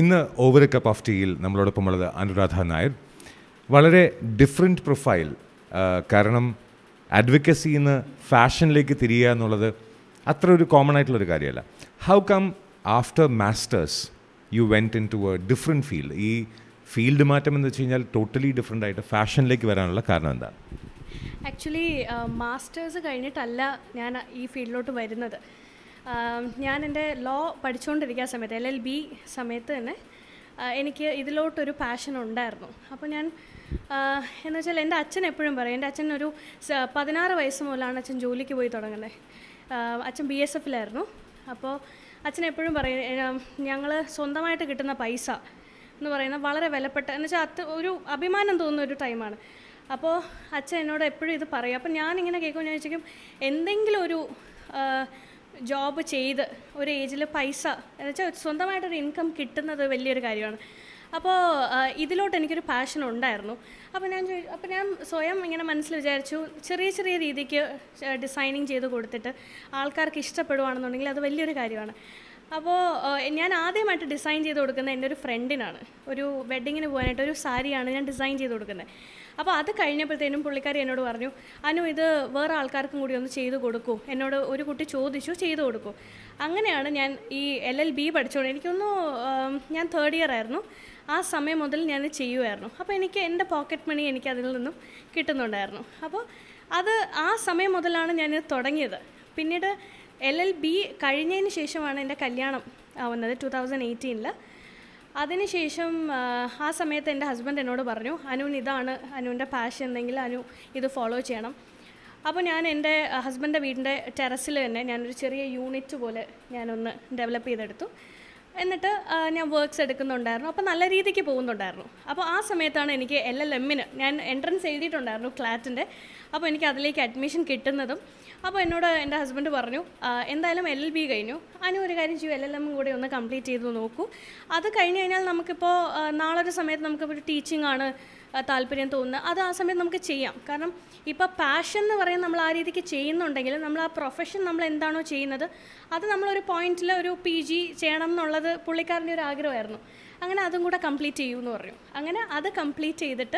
ഇന്ന് over cup of ടീയിൽ നമ്മളോടൊപ്പം ഉള്ളത് അനുരാധ നായർ വളരെ ഡിഫറെൻറ്റ് പ്രൊഫൈൽ കാരണം അഡ്വക്കസിയിൽ നിന്ന് ഫാഷനിലേക്ക് തിരിയുക എന്നുള്ളത് അത്ര ഒരു കോമൺ ആയിട്ടുള്ളൊരു കാര്യമല്ല how come after masters you went into a different field ഈ ഫീൽഡ് മാറ്റം എന്ന് വെച്ച് കഴിഞ്ഞാൽ ടോട്ടലി ഡിഫറെൻ്റ് ആയിട്ട് ഫാഷനിലേക്ക് വരാനുള്ള കാരണം എന്താണ് ആക്ച്വലി മാസ്റ്റേഴ്സ് കഴിഞ്ഞിട്ടല്ല ഞാൻ ഈ ഫീൽഡിലോട്ട് വരുന്നത് ഞാൻ എൻ്റെ ലോ പഠിച്ചുകൊണ്ടിരിക്കുന്ന സമയത്ത് എൽ എൽ ബി സമയത്ത് തന്നെ എനിക്ക് ഇതിലോട്ടൊരു പാഷൻ ഉണ്ടായിരുന്നു അപ്പോൾ ഞാൻ എന്ന് വെച്ചാൽ എൻ്റെ അച്ഛൻ എപ്പോഴും പറയും എൻ്റെ അച്ഛൻ ഒരു പതിനാറ് വയസ്സ് മുതലാണ് അച്ഛൻ ജോലിക്ക് പോയി തുടങ്ങുന്നത് അച്ഛൻ ബി എസ് എഫിലായിരുന്നു അപ്പോൾ അച്ഛൻ എപ്പോഴും പറയും ഞങ്ങൾ സ്വന്തമായിട്ട് കിട്ടുന്ന പൈസ എന്ന് പറയുന്നത് വളരെ വിലപ്പെട്ട എന്ന് വെച്ചാൽ അത് ഒരു അഭിമാനം തോന്നുന്ന ഒരു ടൈമാണ് അപ്പോൾ അച്ഛൻ എന്നോട് എപ്പോഴും ഇത് പറയും അപ്പോൾ ഞാനിങ്ങനെ കേൾക്കുമ്പോൾ ഞാൻ ചോദിക്കും എന്തെങ്കിലും ഒരു ജോബ് ചെയ്ത് ഒരു ഏജിൽ പൈസ എന്നുവെച്ചാൽ സ്വന്തമായിട്ടൊരു ഇൻകം കിട്ടുന്നത് വലിയൊരു കാര്യമാണ് അപ്പോൾ ഇതിലോട്ട് എനിക്കൊരു പാഷൻ ഉണ്ടായിരുന്നു അപ്പോൾ ഞാൻ അപ്പോൾ ഞാൻ സ്വയം ഇങ്ങനെ മനസ്സിൽ വിചാരിച്ചു ചെറിയ ചെറിയ രീതിക്ക് ഡിസൈനിങ് ചെയ്ത് കൊടുത്തിട്ട് ആൾക്കാർക്ക് ഇഷ്ടപ്പെടുവാണെന്നുണ്ടെങ്കിൽ അത് വലിയൊരു കാര്യമാണ് അപ്പോൾ ഞാൻ ആദ്യമായിട്ട് ഡിസൈൻ ചെയ്ത് കൊടുക്കുന്നത് എൻ്റെ ഒരു ഫ്രണ്ടിനാണ് ഒരു വെഡ്ഡിങ്ങിന് പോകാനായിട്ട് ഒരു സാരിയാണ് ഞാൻ ഡിസൈൻ ചെയ്ത് കൊടുക്കുന്നത് അപ്പോൾ അത് കഴിഞ്ഞപ്പോഴത്തേനും പുള്ളിക്കാരി എന്നോട് പറഞ്ഞു അനു ഇത് വേറെ ആൾക്കാർക്കും കൂടി ഒന്ന് ചെയ്ത് കൊടുക്കൂ എന്നോട് ഒരു കുട്ടി ചോദിച്ചു ചെയ്ത് കൊടുക്കൂ അങ്ങനെയാണ് ഞാൻ ഈ എൽ എൽ ബി പഠിച്ചുകൊണ്ട് എനിക്കൊന്ന് ഞാൻ തേർഡ് ഇയർ ആയിരുന്നു ആ സമയം മുതൽ ഞാൻ ചെയ്യുമായിരുന്നു അപ്പോൾ എനിക്ക് എൻ്റെ പോക്കറ്റ് മണി എനിക്ക് അതിൽ നിന്നും കിട്ടുന്നുണ്ടായിരുന്നു അപ്പോൾ അത് ആ സമയം മുതലാണ് ഞാൻ തുടങ്ങിയത് പിന്നീട് എൽ എൽ ബി കഴിഞ്ഞതിന് ശേഷമാണ് എൻ്റെ കല്യാണം ആവുന്നത് ടു തൗസൻഡ് എയ്റ്റീനിൽ അതിനുശേഷം ആ സമയത്ത് എൻ്റെ ഹസ്ബൻഡ് എന്നോട് പറഞ്ഞു അനുവിന് ഇതാണ് അനുവിൻ്റെ പാഷൻ എന്നെങ്കിൽ അനു ഇത് ഫോളോ ചെയ്യണം അപ്പോൾ ഞാൻ എൻ്റെ ഹസ്ബൻഡിൻ്റെ വീടിൻ്റെ ടെറസിൽ തന്നെ ഞാനൊരു ചെറിയ യൂണിറ്റ് പോലെ ഞാനൊന്ന് ഡെവലപ്പ് ചെയ്തെടുത്തു എന്നിട്ട് ഞാൻ വർക്ക്സ് എടുക്കുന്നുണ്ടായിരുന്നു അപ്പോൾ നല്ല രീതിക്ക് പോകുന്നുണ്ടായിരുന്നു അപ്പോൾ ആ സമയത്താണ് എനിക്ക് എൽ എൽ എമ്മിന് ഞാൻ എൻട്രൻസ് എഴുതിയിട്ടുണ്ടായിരുന്നു ക്ലാറ്റിൻ്റെ അപ്പോൾ എനിക്ക് അതിലേക്ക് അഡ്മിഷൻ കിട്ടുന്നതും അപ്പോൾ എന്നോട് എൻ്റെ ഹസ്ബൻഡ് പറഞ്ഞു എന്തായാലും എൽ എൽ ബി കഴിഞ്ഞു അതിന് ഒരു കാര്യം ചെയ്യൂ എൽ എൽ എം കൂടെ ഒന്ന് കംപ്ലീറ്റ് ചെയ്ത് നോക്കൂ അത് കഴിഞ്ഞ് കഴിഞ്ഞാൽ നമുക്കിപ്പോൾ നാളൊരു സമയത്ത് നമുക്കിപ്പോൾ ടീച്ചിങ് ആണ് താല്പര്യം തോന്നുന്നത് അത് ആ സമയത്ത് നമുക്ക് ചെയ്യാം കാരണം ഇപ്പോൾ പാഷൻ എന്ന് പറയുന്നത് നമ്മൾ ആ രീതിക്ക് ചെയ്യുന്നുണ്ടെങ്കിൽ നമ്മൾ ആ പ്രൊഫഷൻ നമ്മൾ എന്താണോ ചെയ്യുന്നത് അത് നമ്മളൊരു പോയിന്റിൽ ഒരു പി ജി ചെയ്യണം എന്നുള്ളത് പുള്ളിക്കാരൻ്റെ ഒരു ആഗ്രഹമായിരുന്നു അങ്ങനെ അതും കൂടെ കംപ്ലീറ്റ് ചെയ്യൂ എന്ന് പറഞ്ഞു അങ്ങനെ അത് കംപ്ലീറ്റ് ചെയ്തിട്ട്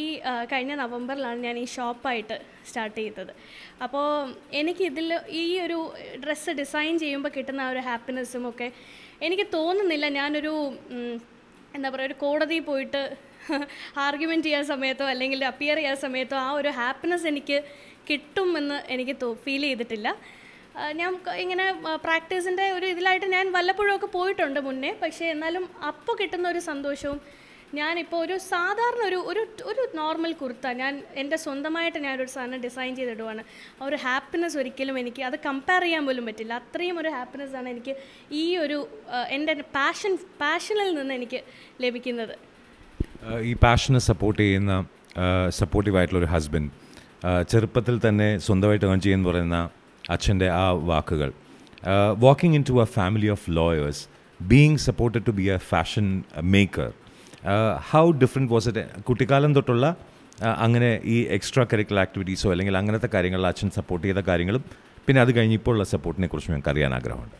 ഈ കഴിഞ്ഞ നവംബറിലാണ് ഞാൻ ഈ ഷോപ്പായിട്ട് സ്റ്റാർട്ട് ചെയ്തത് അപ്പോൾ എനിക്കിതിൽ ഈ ഒരു ഡ്രസ്സ് ഡിസൈൻ ചെയ്യുമ്പോൾ കിട്ടുന്ന ആ ഒരു ഹാപ്പിനെസ്സും ഒക്കെ എനിക്ക് തോന്നുന്നില്ല ഞാനൊരു എന്താ പറയുക ഒരു കോടതിയിൽ പോയിട്ട് ആർഗ്യുമെൻറ്റ് ചെയ്യാൻ സമയത്തോ അല്ലെങ്കിൽ അപ്പിയർ ചെയ്യാൻ സമയത്തോ ആ ഒരു ഹാപ്പിനെസ് എനിക്ക് കിട്ടുമെന്ന് എനിക്ക് തോ ഫീൽ ചെയ്തിട്ടില്ല ഞാൻ ഇങ്ങനെ പ്രാക്ടീസിൻ്റെ ഒരു ഇതിലായിട്ട് ഞാൻ വല്ലപ്പോഴും ഒക്കെ പോയിട്ടുണ്ട് മുന്നേ പക്ഷേ എന്നാലും അപ്പോൾ കിട്ടുന്ന ഒരു സന്തോഷവും ഞാനിപ്പോൾ ഒരു സാധാരണ ഒരു ഒരു ഒരു നോർമൽ കുർത്ത ഞാൻ എൻ്റെ സ്വന്തമായിട്ട് ഞാനൊരു സാധനം ഡിസൈൻ ചെയ്തിടുവാണ് ആ ഒരു ഹാപ്പിനെസ് ഒരിക്കലും എനിക്ക് അത് കമ്പയർ ചെയ്യാൻ പോലും പറ്റില്ല അത്രയും ഒരു ഹാപ്പിനെസ് ആണ് എനിക്ക് ഈ ഒരു എൻ്റെ പാഷൻ പാഷനിൽ നിന്ന് എനിക്ക് ലഭിക്കുന്നത് ഈ പാഷനെ സപ്പോർട്ട് ചെയ്യുന്ന സപ്പോർട്ടീവ് ഒരു ഹസ്ബൻഡ് ചെറുപ്പത്തിൽ തന്നെ സ്വന്തമായിട്ട് ഏൺ ചെയ്യുമെന്ന് പറയുന്ന അച്ഛൻ്റെ ആ വാക്കുകൾ walking into a family of lawyers being supported to be a fashion maker how different was it കുട്ടിക്കാലം തൊട്ടുള്ള അങ്ങനെ ഈ എക്സ്ട്രാ കരിക്കുലർ ആക്ടിവിറ്റീസോ അല്ലെങ്കിൽ അങ്ങനത്തെ കാര്യങ്ങളിൽ അച്ഛൻ സപ്പോർട്ട് ചെയ്ത കാര്യങ്ങളും പിന്നെ അത് കഴിഞ്ഞിപ്പോൾ ഉള്ള സപ്പോർട്ടിനെ കുറിച്ച് ഞങ്ങൾക്ക് അറിയാൻ ആഗ്രഹമുണ്ട്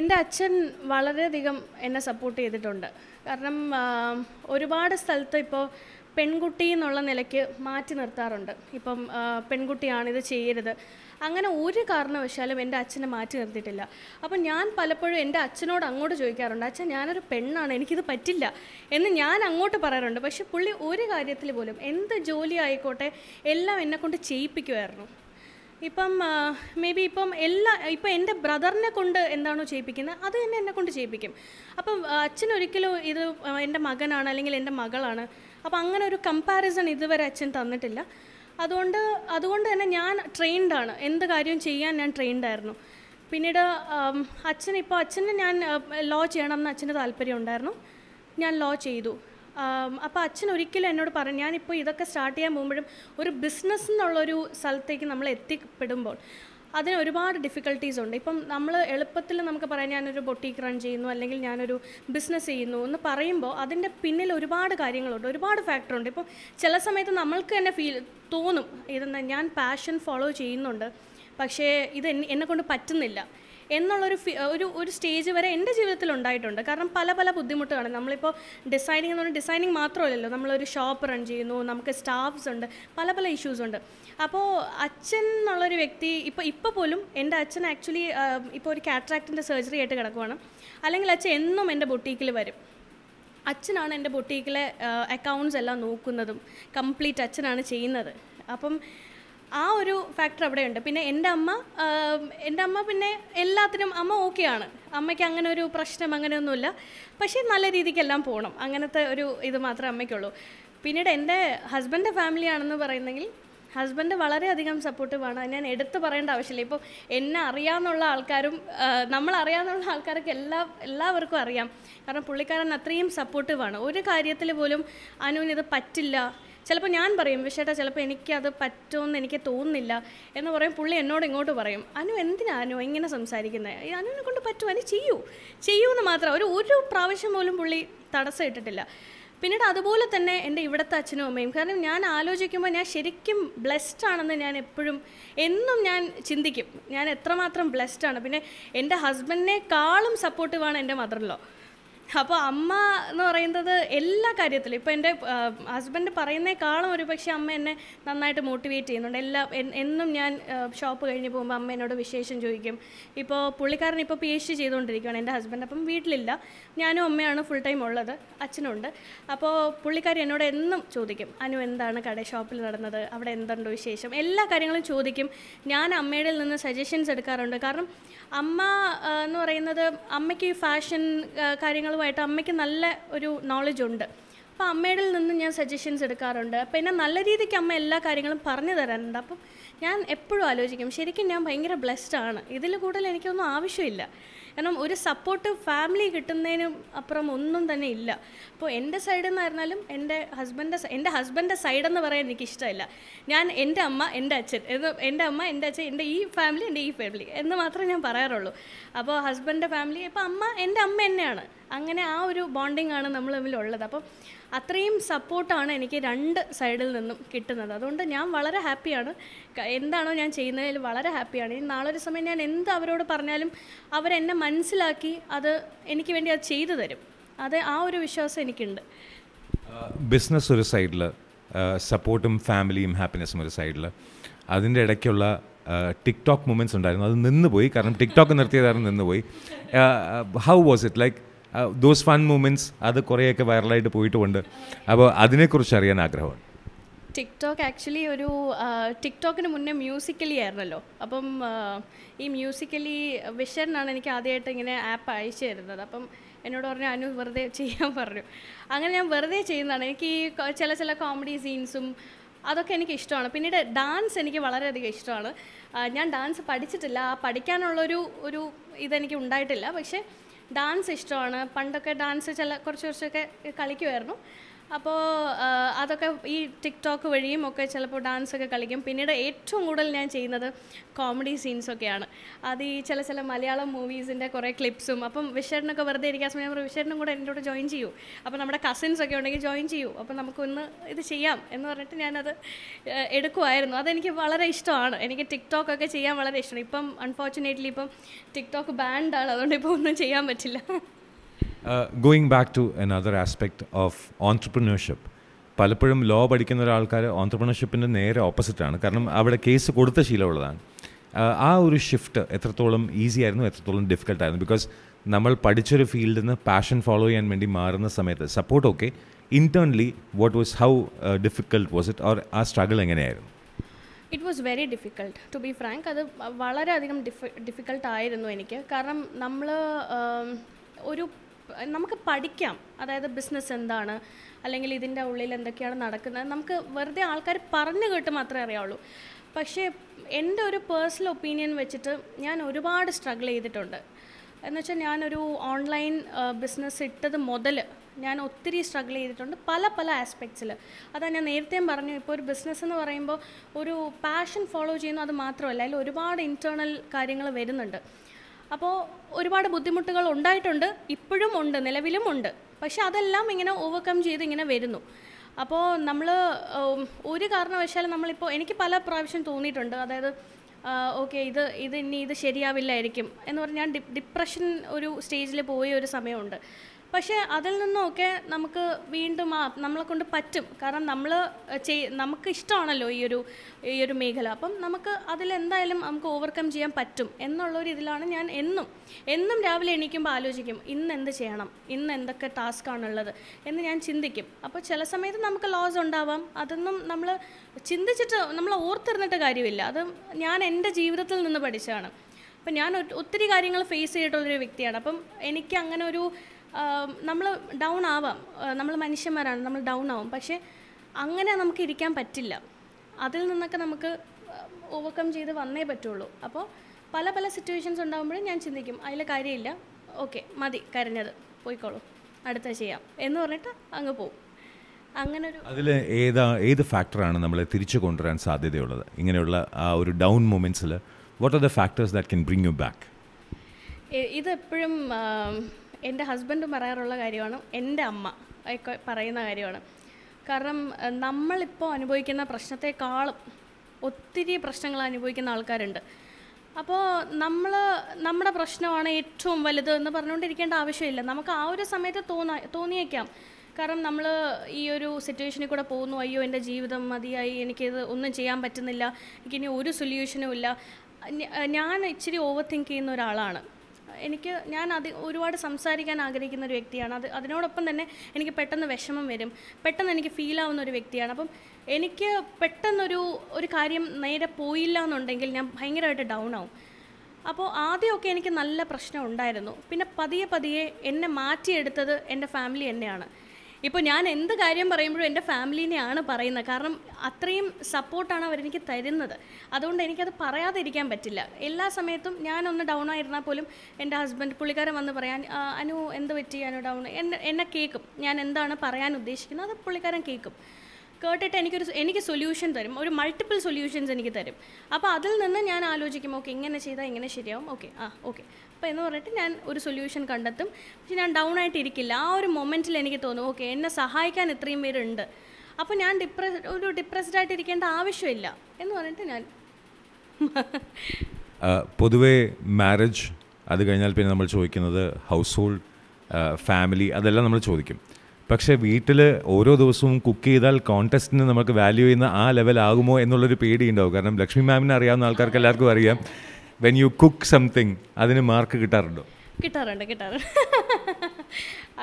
എൻ്റെ അച്ഛൻ വളരെയധികം എന്നെ സപ്പോർട്ട് ചെയ്തിട്ടുണ്ട് കാരണം ഒരുപാട് സ്ഥലത്ത് ഇപ്പോൾ പെൺകുട്ടി എന്നുള്ള നിലയ്ക്ക് മാറ്റി നിർത്താറുണ്ട് ഇപ്പം പെൺകുട്ടിയാണിത് ചെയ്യരുത് അങ്ങനെ ഒരു കാരണവശാലും എൻ്റെ അച്ഛനെ മാറ്റി നിർത്തിയിട്ടില്ല അപ്പം ഞാൻ പലപ്പോഴും എൻ്റെ അച്ഛനോട് അങ്ങോട്ട് ചോദിക്കാറുണ്ട് അച്ഛൻ ഞാനൊരു പെണ്ണാണ് എനിക്കിത് പറ്റില്ല എന്ന് ഞാൻ അങ്ങോട്ട് പറയാറുണ്ട് പക്ഷെ പുള്ളി ഒരു കാര്യത്തിൽ പോലും എന്ത് ജോലി ആയിക്കോട്ടെ എല്ലാം എന്നെക്കൊണ്ട് ചെയ്യിപ്പിക്കുമായിരുന്നു ഇപ്പം മേ ബി ഇപ്പം എല്ലാ ഇപ്പം എൻ്റെ ബ്രദറിനെ കൊണ്ട് എന്താണോ ചെയ്യിപ്പിക്കുന്നത് അത് തന്നെ എന്നെ കൊണ്ട് ചെയ്യിപ്പിക്കും അപ്പം അച്ഛനൊരിക്കലും ഇത് എൻ്റെ മകനാണ് അല്ലെങ്കിൽ എൻ്റെ മകളാണ് അപ്പം അങ്ങനെ ഒരു കമ്പാരിസൺ ഇതുവരെ അച്ഛൻ തന്നിട്ടില്ല അതുകൊണ്ട് അതുകൊണ്ട് തന്നെ ഞാൻ ട്രെയിൻഡാണ് എന്ത് കാര്യവും ചെയ്യാൻ ഞാൻ ട്രെയിൻഡായിരുന്നു പിന്നീട് അച്ഛൻ ഇപ്പോൾ അച്ഛന് ഞാൻ ലോ ചെയ്യണം എന്ന് അച്ഛന് താല്പര്യം ഉണ്ടായിരുന്നു ഞാൻ ലോ ചെയ്തു അപ്പോൾ അച്ഛൻ ഒരിക്കലും എന്നോട് പറഞ്ഞു ഞാനിപ്പോൾ ഇതൊക്കെ സ്റ്റാർട്ട് ചെയ്യാൻ പോകുമ്പോഴും ഒരു ബിസിനസ് എന്നുള്ളൊരു സ്ഥലത്തേക്ക് നമ്മൾ എത്തിപ്പെടുമ്പോൾ അതിന് ഒരുപാട് ഡിഫിക്കൽട്ടീസ് ഉണ്ട് ഇപ്പം നമ്മൾ എളുപ്പത്തിൽ നമുക്ക് പറയാം ഞാനൊരു ബൊട്ടീക്ക് റൺ ചെയ്യുന്നു അല്ലെങ്കിൽ ഞാനൊരു ബിസിനസ് ചെയ്യുന്നു എന്ന് പറയുമ്പോൾ അതിൻ്റെ പിന്നിൽ ഒരുപാട് കാര്യങ്ങളുണ്ട് ഒരുപാട് ഫാക്ടറുണ്ട് ഇപ്പം ചില സമയത്ത് നമ്മൾക്ക് തന്നെ ഫീൽ തോന്നും ഇതെന്താ ഞാൻ പാഷൻ ഫോളോ ചെയ്യുന്നുണ്ട് പക്ഷേ ഇത് എന്നെ കൊണ്ട് പറ്റുന്നില്ല എന്നുള്ളൊരു ഒരു ഒരു സ്റ്റേജ് വരെ എൻ്റെ ജീവിതത്തിൽ ഉണ്ടായിട്ടുണ്ട് കാരണം പല പല ബുദ്ധിമുട്ടുകളാണ് നമ്മളിപ്പോൾ ഡിസൈനിങ് എന്ന് പറഞ്ഞാൽ ഡിസൈനിങ് മാത്രമല്ലല്ലോ നമ്മളൊരു ഷോപ്പ് റൺ ചെയ്യുന്നു നമുക്ക് സ്റ്റാഫ്സ് ഉണ്ട് പല പല ഇഷ്യൂസ് ഉണ്ട് അപ്പോൾ അച്ഛൻ എന്നുള്ളൊരു വ്യക്തി ഇപ്പോൾ ഇപ്പോൾ പോലും എൻ്റെ അച്ഛൻ ആക്ച്വലി ഇപ്പോൾ ഒരു കാട്രാക്റ്റിൻ്റെ സർജറി ആയിട്ട് കിടക്കുവാണ് അല്ലെങ്കിൽ അച്ഛൻ എന്നും എൻ്റെ ബൊട്ടീക്കിൽ വരും അച്ഛനാണ് എൻ്റെ ബൊട്ടീക്കിലെ അക്കൗണ്ട്സ് എല്ലാം നോക്കുന്നതും കംപ്ലീറ്റ് അച്ഛനാണ് ചെയ്യുന്നത് അപ്പം ആ ഒരു ഫാക്ടർ അവിടെ ഉണ്ട് പിന്നെ എൻ്റെ അമ്മ എൻ്റെ അമ്മ പിന്നെ എല്ലാത്തിനും അമ്മ ആണ് അമ്മയ്ക്ക് അങ്ങനെ ഒരു പ്രശ്നം അങ്ങനെയൊന്നുമില്ല പക്ഷേ നല്ല രീതിക്കെല്ലാം പോകണം അങ്ങനത്തെ ഒരു ഇത് മാത്രമേ അമ്മയ്ക്കുള്ളൂ പിന്നീട് എൻ്റെ ഹസ്ബൻഡ് ഫാമിലി ആണെന്ന് പറയുന്നെങ്കിൽ ഹസ്ബൻഡ് വളരെയധികം സപ്പോർട്ടീവാണ് ഞാൻ എടുത്തു പറയേണ്ട ആവശ്യമില്ല ഇപ്പോൾ എന്നെ അറിയാമെന്നുള്ള ആൾക്കാരും നമ്മൾ അറിയാമെന്നുള്ള ആൾക്കാർക്ക് എല്ലാ എല്ലാവർക്കും അറിയാം കാരണം പുള്ളിക്കാരൻ അത്രയും സപ്പോർട്ടീവാണ് ഒരു കാര്യത്തിൽ പോലും അനുവിന് ഇത് പറ്റില്ല ചിലപ്പോൾ ഞാൻ പറയും വിഷേട്ടാ ചിലപ്പോൾ എനിക്കത് പറ്റുമെന്ന് എനിക്ക് തോന്നുന്നില്ല എന്ന് പറയും പുള്ളി എന്നോട് ഇങ്ങോട്ട് പറയും അനു എന്തിനാണ് അനു ഇങ്ങനെ സംസാരിക്കുന്നത് അനുവിനെ കൊണ്ട് പറ്റും അനു ചെയ്യൂ ചെയ്യൂ എന്ന് മാത്രം ഒരു ഒരു പ്രാവശ്യം പോലും പുള്ളി തടസ്സം ഇട്ടിട്ടില്ല പിന്നീട് അതുപോലെ തന്നെ എൻ്റെ ഇവിടുത്തെ അച്ഛനും അമ്മയും കാരണം ഞാൻ ആലോചിക്കുമ്പോൾ ഞാൻ ശരിക്കും ബ്ലെസ്ഡ് ആണെന്ന് ഞാൻ എപ്പോഴും എന്നും ഞാൻ ചിന്തിക്കും ഞാൻ എത്രമാത്രം ബ്ലെസ്ഡ് ആണ് പിന്നെ എൻ്റെ ഹസ്ബൻഡിനേക്കാളും സപ്പോർട്ടീവാണ് എൻ്റെ മദറിലോ അപ്പോൾ അമ്മ എന്ന് പറയുന്നത് എല്ലാ കാര്യത്തിലും ഇപ്പോൾ എൻ്റെ ഹസ്ബൻഡ് പറയുന്നേക്കാളും ഒരു പക്ഷേ അമ്മ എന്നെ നന്നായിട്ട് മോട്ടിവേറ്റ് ചെയ്യുന്നുണ്ട് എല്ലാ എന്നും ഞാൻ ഷോപ്പ് കഴിഞ്ഞ് പോകുമ്പോൾ അമ്മ എന്നോട് വിശേഷം ചോദിക്കും ഇപ്പോൾ പുള്ളിക്കാരൻ ഇപ്പോൾ പി എച്ച് ഡി ചെയ്തുകൊണ്ടിരിക്കുകയാണ് എൻ്റെ ഹസ്ബൻഡ് അപ്പം വീട്ടിലില്ല ഞാനും അമ്മയാണ് ഫുൾ ടൈം ഉള്ളത് അച്ഛനുണ്ട് അപ്പോൾ പുള്ളിക്കാരി എന്നോട് എന്നും ചോദിക്കും അനു എന്താണ് കട ഷോപ്പിൽ നടന്നത് അവിടെ എന്തുണ്ട് വിശേഷം എല്ലാ കാര്യങ്ങളും ചോദിക്കും ഞാൻ അമ്മയുടെ നിന്ന് സജഷൻസ് എടുക്കാറുണ്ട് കാരണം അമ്മ എന്ന് പറയുന്നത് അമ്മയ്ക്ക് ഫാഷൻ കാര്യങ്ങൾ കാര്യങ്ങളുമായിട്ട് അമ്മയ്ക്ക് നല്ല ഒരു നോളജ് ഉണ്ട് അപ്പോൾ അമ്മയുടെ നിന്ന് ഞാൻ സജഷൻസ് എടുക്കാറുണ്ട് അപ്പോൾ എന്നെ നല്ല രീതിക്ക് അമ്മ എല്ലാ കാര്യങ്ങളും പറഞ്ഞു തരാറുണ്ട് അപ്പം ഞാൻ എപ്പോഴും ആലോചിക്കും ശരിക്കും ഞാൻ ഭയങ്കര ബ്ലെസ്ഡ് ആണ് ഇതിൽ കൂടുതൽ എനിക്കൊന്നും ആവശ്യമില്ല കാരണം ഒരു സപ്പോർട്ട് ഫാമിലി കിട്ടുന്നതിനും അപ്പുറം ഒന്നും തന്നെ ഇല്ല ഇപ്പോൾ എൻ്റെ സൈഡിൽ നിന്നായിരുന്നാലും എൻ്റെ ഹസ്ബൻഡ് എൻ്റെ ഹസ്ബൻഡിൻ്റെ സൈഡെന്ന് പറയാൻ എനിക്ക് ഇഷ്ടമില്ല ഞാൻ എൻ്റെ അമ്മ എൻ്റെ അച്ഛൻ എന്ന് എൻ്റെ അമ്മ എൻ്റെ അച്ഛൻ എൻ്റെ ഈ ഫാമിലി എൻ്റെ ഈ ഫാമിലി എന്ന് മാത്രമേ ഞാൻ പറയാറുള്ളൂ അപ്പോൾ ഹസ്ബൻഡിൻ്റെ ഫാമിലി ഇപ്പോൾ അമ്മ എൻ്റെ അമ്മ തന്നെയാണ് അങ്ങനെ ആ ഒരു ബോണ്ടിങ് ആണ് നമ്മൾ തമ്മിലുള്ളത് അപ്പം അത്രയും സപ്പോർട്ടാണ് എനിക്ക് രണ്ട് സൈഡിൽ നിന്നും കിട്ടുന്നത് അതുകൊണ്ട് ഞാൻ വളരെ ഹാപ്പിയാണ് എന്താണോ ഞാൻ ചെയ്യുന്നതിൽ വളരെ ഹാപ്പിയാണ് ഇനി നാളൊരു സമയം ഞാൻ എന്ത് അവരോട് പറഞ്ഞാലും അവരെന്നെ മനസ്സിലാക്കി അത് എനിക്ക് വേണ്ടി അത് ചെയ്തു തരും അതെ ആ ഒരു വിശ്വാസം എനിക്കുണ്ട് ബിസിനസ് ഒരു സൈഡിൽ സപ്പോർട്ടും ഫാമിലിയും ഹാപ്പിനെസ്സും ഒരു സൈഡിൽ അതിൻ്റെ ഇടയ്ക്കുള്ള ടിക്ടോക്ക് മൂമെൻറ്റ്സ് ഉണ്ടായിരുന്നു അത് നിന്നുപോയി കാരണം ടിക്ടോക്ക് നിർത്തിയതായിരുന്നു കാരണം നിന്നുപോയി how was it like those fun moments അത് കുറേയൊക്കെ വൈറലായിട്ട് പോയിട്ടുമുണ്ട് അപ്പോൾ അതിനെക്കുറിച്ച് അറിയാൻ ആഗ്രഹമാണ് ടിക്ടോക്ക് ആക്ച്വലി ഒരു ടിക്ടോക്കിന് മുന്നേ മ്യൂസിക്കലി ആയിരുന്നല്ലോ അപ്പം ഈ മ്യൂസിക്കലി വിഷൻ ആണ് എനിക്ക് ആദ്യമായിട്ട് ഇങ്ങനെ ആപ്പ് അയച്ചു തരുന്നത് അപ്പം എന്നോട് പറഞ്ഞു അനു വെറുതെ ചെയ്യാൻ പറഞ്ഞു അങ്ങനെ ഞാൻ വെറുതെ ചെയ്യുന്നതാണ് എനിക്ക് ഈ ചില ചില കോമഡി സീൻസും അതൊക്കെ എനിക്ക് ഇഷ്ടമാണ് പിന്നീട് ഡാൻസ് എനിക്ക് വളരെയധികം ഇഷ്ടമാണ് ഞാൻ ഡാൻസ് പഠിച്ചിട്ടില്ല ആ പഠിക്കാനുള്ളൊരു ഒരു ഇതെനിക്ക് ഉണ്ടായിട്ടില്ല പക്ഷേ ഡാൻസ് ഇഷ്ടമാണ് പണ്ടൊക്കെ ഡാൻസ് ചില കുറച്ച് കുറച്ചൊക്കെ കളിക്കുമായിരുന്നു അപ്പോൾ അതൊക്കെ ഈ ടിക്ടോക്ക് വഴിയും ഒക്കെ ചിലപ്പോൾ ഡാൻസൊക്കെ കളിക്കും പിന്നീട് ഏറ്റവും കൂടുതൽ ഞാൻ ചെയ്യുന്നത് കോമഡി സീൻസൊക്കെയാണ് അത് ഈ ചില ചില മലയാളം മൂവീസിൻ്റെ കുറേ ക്ലിപ്സും അപ്പം വിഷേട്ടനൊക്കെ വെറുതെ ഇരിക്കാൻ സമയം വിഷേട്ടനും കൂടെ എൻ്റെ കൂടെ ജോയിൻ ചെയ്യൂ അപ്പോൾ നമ്മുടെ കസിൻസൊക്കെ ഉണ്ടെങ്കിൽ ജോയിൻ ചെയ്യൂ അപ്പോൾ നമുക്കൊന്ന് ഇത് ചെയ്യാം എന്ന് പറഞ്ഞിട്ട് ഞാനത് എടുക്കുമായിരുന്നു അതെനിക്ക് വളരെ ഇഷ്ടമാണ് എനിക്ക് ടിക്ടോക്ക് ഒക്കെ ചെയ്യാൻ വളരെ ഇഷ്ടമാണ് ഇപ്പം അൺഫോർച്ചുനേറ്റ്ലി ഇപ്പം ടിക്ടോക്ക് ബാൻഡാണ് അതുകൊണ്ട് ഇപ്പോൾ ഒന്നും ചെയ്യാൻ പറ്റില്ല Uh, going back to another aspect of entrepreneurship, പലപ്പോഴും ലോ പഠിക്കുന്ന ഒരാൾക്കാർ ഓൺട്രപ്രണർഷിപ്പിൻ്റെ നേരെ ഓപ്പോസിറ്റാണ് കാരണം അവിടെ കേസ് കൊടുത്ത ശീലമുള്ളതാണ് uh, ആ ഒരു ഷിഫ്റ്റ് എത്രത്തോളം ഈസി ആയിരുന്നു എത്രത്തോളം ഡിഫിക്കൽട്ടായിരുന്നു ബിക്കോസ് നമ്മൾ പഠിച്ചൊരു ഫീൽഡിൽ നിന്ന് പാഷൻ ഫോളോ ചെയ്യാൻ വേണ്ടി മാറുന്ന സമയത്ത് support okay internally what was how difficult was it or ആ സ്ട്രഗിൾ എങ്ങനെയായിരുന്നു it was very difficult to be frank അത് വളരെയധികം ഡിഫി ഡിഫിക്കൾട്ടായിരുന്നു എനിക്ക് കാരണം നമ്മൾ um, ഒരു നമുക്ക് പഠിക്കാം അതായത് ബിസിനസ് എന്താണ് അല്ലെങ്കിൽ ഇതിൻ്റെ ഉള്ളിൽ എന്തൊക്കെയാണ് നടക്കുന്നത് നമുക്ക് വെറുതെ ആൾക്കാർ പറഞ്ഞു കേട്ട് മാത്രമേ അറിയാവുള്ളൂ പക്ഷേ എൻ്റെ ഒരു പേഴ്സണൽ ഒപ്പീനിയൻ വെച്ചിട്ട് ഞാൻ ഒരുപാട് സ്ട്രഗിൾ ചെയ്തിട്ടുണ്ട് എന്നുവെച്ചാൽ ഞാനൊരു ഓൺലൈൻ ബിസിനസ് ഇട്ടത് മുതൽ ഞാൻ ഒത്തിരി സ്ട്രഗിൾ ചെയ്തിട്ടുണ്ട് പല പല ആസ്പെക്ട്സിൽ അതാ ഞാൻ നേരത്തെയും പറഞ്ഞു ഇപ്പോൾ ഒരു ബിസിനസ് എന്ന് പറയുമ്പോൾ ഒരു പാഷൻ ഫോളോ ചെയ്യുന്നു അത് മാത്രമല്ല അതിൽ ഒരുപാട് ഇൻറ്റേർണൽ കാര്യങ്ങൾ വരുന്നുണ്ട് അപ്പോൾ ഒരുപാട് ബുദ്ധിമുട്ടുകൾ ഉണ്ടായിട്ടുണ്ട് ഇപ്പോഴും ഉണ്ട് നിലവിലും ഉണ്ട് പക്ഷേ അതെല്ലാം ഇങ്ങനെ ഓവർകം ചെയ്ത് ഇങ്ങനെ വരുന്നു അപ്പോൾ നമ്മൾ ഒരു കാരണവശാലും നമ്മളിപ്പോൾ എനിക്ക് പല പ്രാവശ്യം തോന്നിയിട്ടുണ്ട് അതായത് ഓക്കെ ഇത് ഇത് ഇനി ഇത് ശരിയാവില്ലായിരിക്കും എന്ന് പറഞ്ഞാൽ ഞാൻ ഡിപ്രഷൻ ഒരു സ്റ്റേജിൽ പോയ ഒരു സമയമുണ്ട് പക്ഷേ അതിൽ നിന്നൊക്കെ നമുക്ക് വീണ്ടും ആ നമ്മളെ കൊണ്ട് പറ്റും കാരണം നമ്മൾ ചെയ് നമുക്ക് ഇഷ്ടമാണല്ലോ ഈ ഒരു ഈ ഒരു മേഖല അപ്പം നമുക്ക് അതിലെന്തായാലും നമുക്ക് ഓവർകം ചെയ്യാൻ പറ്റും എന്നുള്ളൊരു ഇതിലാണ് ഞാൻ എന്നും എന്നും രാവിലെ എണീക്കുമ്പോൾ ആലോചിക്കും ഇന്ന് എന്ത് ചെയ്യണം ഇന്ന് എന്തൊക്കെ ടാസ്ക്കാണുള്ളത് എന്ന് ഞാൻ ചിന്തിക്കും അപ്പോൾ ചില സമയത്ത് നമുക്ക് ലോസ് ഉണ്ടാവാം അതൊന്നും നമ്മൾ ചിന്തിച്ചിട്ട് നമ്മൾ ഓർത്തിരുന്നിട്ട് കാര്യമില്ല അത് ഞാൻ എൻ്റെ ജീവിതത്തിൽ നിന്ന് പഠിച്ചതാണ് അപ്പം ഞാൻ ഒത്തിരി കാര്യങ്ങൾ ഫേസ് ചെയ്തിട്ടുള്ളൊരു വ്യക്തിയാണ് അപ്പം എനിക്ക് അങ്ങനെ ഒരു നമ്മൾ ഡൗൺ ആവാം നമ്മൾ മനുഷ്യന്മാരാണ് നമ്മൾ ഡൗൺ ആവും പക്ഷേ അങ്ങനെ നമുക്ക് ഇരിക്കാൻ പറ്റില്ല അതിൽ നിന്നൊക്കെ നമുക്ക് ഓവർകം ചെയ്ത് വന്നേ പറ്റുള്ളൂ അപ്പോൾ പല പല സിറ്റുവേഷൻസ് ഉണ്ടാകുമ്പോഴും ഞാൻ ചിന്തിക്കും അതിൽ കാര്യമില്ല ഓക്കെ മതി കരഞ്ഞത് പോയിക്കോളൂ അടുത്ത ചെയ്യാം എന്ന് പറഞ്ഞിട്ട് അങ്ങ് പോവും അങ്ങനെ ഒരു അതിൽ ഏതാ ഏത് ഫാക്ടറാണ് നമ്മളെ തിരിച്ചു കൊണ്ടുവരാൻ സാധ്യതയുള്ളത് ഇങ്ങനെയുള്ള ആ ഒരു ഡൗൺ മൊമെൻറ്റ്സിൽ what are the factors that can bring you back ഇതെപ്പോഴും എപ്പോഴും എൻ്റെ ഹസ്ബൻഡ് പറയാറുള്ള കാര്യമാണ് എൻ്റെ അമ്മ ഒക്കെ പറയുന്ന കാര്യമാണ് കാരണം നമ്മളിപ്പോൾ അനുഭവിക്കുന്ന പ്രശ്നത്തെക്കാളും ഒത്തിരി പ്രശ്നങ്ങൾ അനുഭവിക്കുന്ന ആൾക്കാരുണ്ട് അപ്പോൾ നമ്മൾ നമ്മുടെ പ്രശ്നമാണ് ഏറ്റവും വലുത് എന്ന് പറഞ്ഞുകൊണ്ടിരിക്കേണ്ട ആവശ്യമില്ല നമുക്ക് ആ ഒരു സമയത്ത് തോന്നാ തോന്നിയേക്കാം കാരണം നമ്മൾ ഈ ഒരു സിറ്റുവേഷനിൽ കൂടെ പോകുന്നു അയ്യോ എൻ്റെ ജീവിതം മതിയായി എനിക്കിത് ഒന്നും ചെയ്യാൻ പറ്റുന്നില്ല എനിക്കിനി ഒരു സൊല്യൂഷനും ഇല്ല ഞാൻ ഇച്ചിരി ഓവർ തിങ്ക് ചെയ്യുന്ന ഒരാളാണ് എനിക്ക് ഞാൻ അത് ഒരുപാട് സംസാരിക്കാൻ ആഗ്രഹിക്കുന്ന ഒരു വ്യക്തിയാണ് അത് അതിനോടൊപ്പം തന്നെ എനിക്ക് പെട്ടെന്ന് വിഷമം വരും പെട്ടെന്ന് എനിക്ക് ഫീൽ ആവുന്ന ഒരു വ്യക്തിയാണ് അപ്പം എനിക്ക് പെട്ടെന്നൊരു ഒരു കാര്യം നേരെ പോയില്ല എന്നുണ്ടെങ്കിൽ ഞാൻ ഭയങ്കരമായിട്ട് ഡൗൺ ആവും അപ്പോൾ ആദ്യമൊക്കെ എനിക്ക് നല്ല പ്രശ്നം ഉണ്ടായിരുന്നു പിന്നെ പതിയെ പതിയെ എന്നെ മാറ്റിയെടുത്തത് എൻ്റെ ഫാമിലി എന്നെയാണ് ഇപ്പോൾ ഞാൻ എന്ത് കാര്യം പറയുമ്പോഴും എൻ്റെ ഫാമിലിനെയാണ് പറയുന്നത് കാരണം അത്രയും സപ്പോർട്ടാണ് അവരെനിക്ക് തരുന്നത് അതുകൊണ്ട് എനിക്കത് പറയാതിരിക്കാൻ പറ്റില്ല എല്ലാ സമയത്തും ഞാനൊന്ന് ഡൗൺ ആയിരുന്നാൽ പോലും എൻ്റെ ഹസ്ബൻഡ് പുള്ളിക്കാരൻ വന്ന് പറയാൻ അനു എന്ത് പറ്റി അനു ഡൗൺ എന്നെ കേൾക്കും ഞാൻ എന്താണ് പറയാൻ ഉദ്ദേശിക്കുന്നത് അത് പുള്ളിക്കാരൻ കേൾക്കും കേട്ടിട്ട് എനിക്കൊരു എനിക്ക് സൊല്യൂഷൻ തരും ഒരു മൾട്ടിപ്പിൾ സൊല്യൂഷൻസ് എനിക്ക് തരും അപ്പോൾ അതിൽ നിന്ന് ഞാൻ ആലോചിക്കും ഓക്കെ ഇങ്ങനെ ചെയ്താൽ ഇങ്ങനെ ശരിയാവും ഓക്കെ ആ ഓക്കെ അപ്പോൾ എന്ന് പറഞ്ഞിട്ട് ഞാൻ ഒരു സൊല്യൂഷൻ കണ്ടെത്തും പക്ഷെ ഞാൻ ഡൗൺ ആയിട്ട് ഇരിക്കില്ല ആ ഒരു മൊമെൻറ്റിൽ എനിക്ക് തോന്നും ഓക്കെ എന്നെ സഹായിക്കാൻ ഇത്രയും പേരുണ്ട് അപ്പോൾ ഞാൻ ഡിപ്രസ് ഒരു ഡിപ്രസ്ഡ് ആയിട്ട് ഇരിക്കേണ്ട ആവശ്യമില്ല എന്ന് പറഞ്ഞിട്ട് ഞാൻ പൊതുവേ മാരേജ് അത് കഴിഞ്ഞാൽ പിന്നെ നമ്മൾ ചോദിക്കുന്നത് ഹൗസ് ഹോൾഡ് ഫാമിലി അതെല്ലാം നമ്മൾ ചോദിക്കും പക്ഷേ വീട്ടിൽ ഓരോ ദിവസവും കുക്ക് ചെയ്താൽ കോൺടെസ്റ്റിന് നമുക്ക് വാല്യൂ ചെയ്യുന്ന ആ ലെവലാകുമോ എന്നുള്ളൊരു പേടി ഉണ്ടാവും കാരണം ലക്ഷ്മി മാമിനെ അറിയാവുന്ന ആൾക്കാർക്ക് എല്ലാവർക്കും അറിയാം വെൻ യു കുക്ക് സംതിങ് അതിന് മാർക്ക് കിട്ടാറുണ്ടോ കിട്ടാറുണ്ട് കിട്ടാറുണ്ട്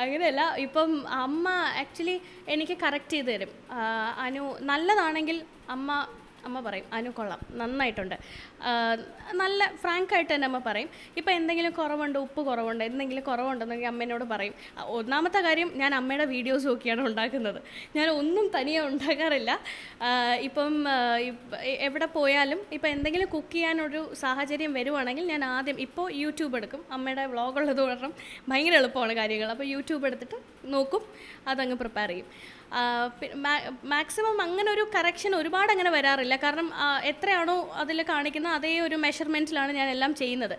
അങ്ങനെയല്ല ഇപ്പം അമ്മ ആക്ച്വലി എനിക്ക് കറക്റ്റ് ചെയ്ത് തരും അനു നല്ലതാണെങ്കിൽ അമ്മ അമ്മ പറയും അനു കൊള്ളാം നന്നായിട്ടുണ്ട് നല്ല ഫ്രാങ്കായിട്ട് തന്നെ അമ്മ പറയും ഇപ്പം എന്തെങ്കിലും കുറവുണ്ടോ ഉപ്പ് കുറവുണ്ടോ എന്തെങ്കിലും കുറവുണ്ടെന്നെങ്കിൽ അമ്മേനോട് പറയും ഒന്നാമത്തെ കാര്യം ഞാൻ അമ്മയുടെ വീഡിയോസ് നോക്കിയാണ് ഉണ്ടാക്കുന്നത് ഞാൻ ഒന്നും തനിയെ ഉണ്ടാക്കാറില്ല ഇപ്പം എവിടെ പോയാലും ഇപ്പം എന്തെങ്കിലും കുക്ക് ചെയ്യാനൊരു സാഹചര്യം വരുവാണെങ്കിൽ ഞാൻ ആദ്യം ഇപ്പോൾ യൂട്യൂബ് എടുക്കും അമ്മയുടെ വ്ളോഗുള്ളത് കാരണം ഭയങ്കര എളുപ്പമാണ് കാര്യങ്ങൾ അപ്പോൾ യൂട്യൂബ് എടുത്തിട്ട് നോക്കും അതങ്ങ് പ്രിപ്പയർ ചെയ്യും മാക്സിമം അങ്ങനെ ഒരു കറക്ഷൻ ഒരുപാട് അങ്ങനെ വരാറില്ല കാരണം എത്രയാണോ അതിൽ കാണിക്കുന്നത് അതേ ഒരു മെഷർമെൻറ്റിലാണ് ഞാൻ എല്ലാം ചെയ്യുന്നത്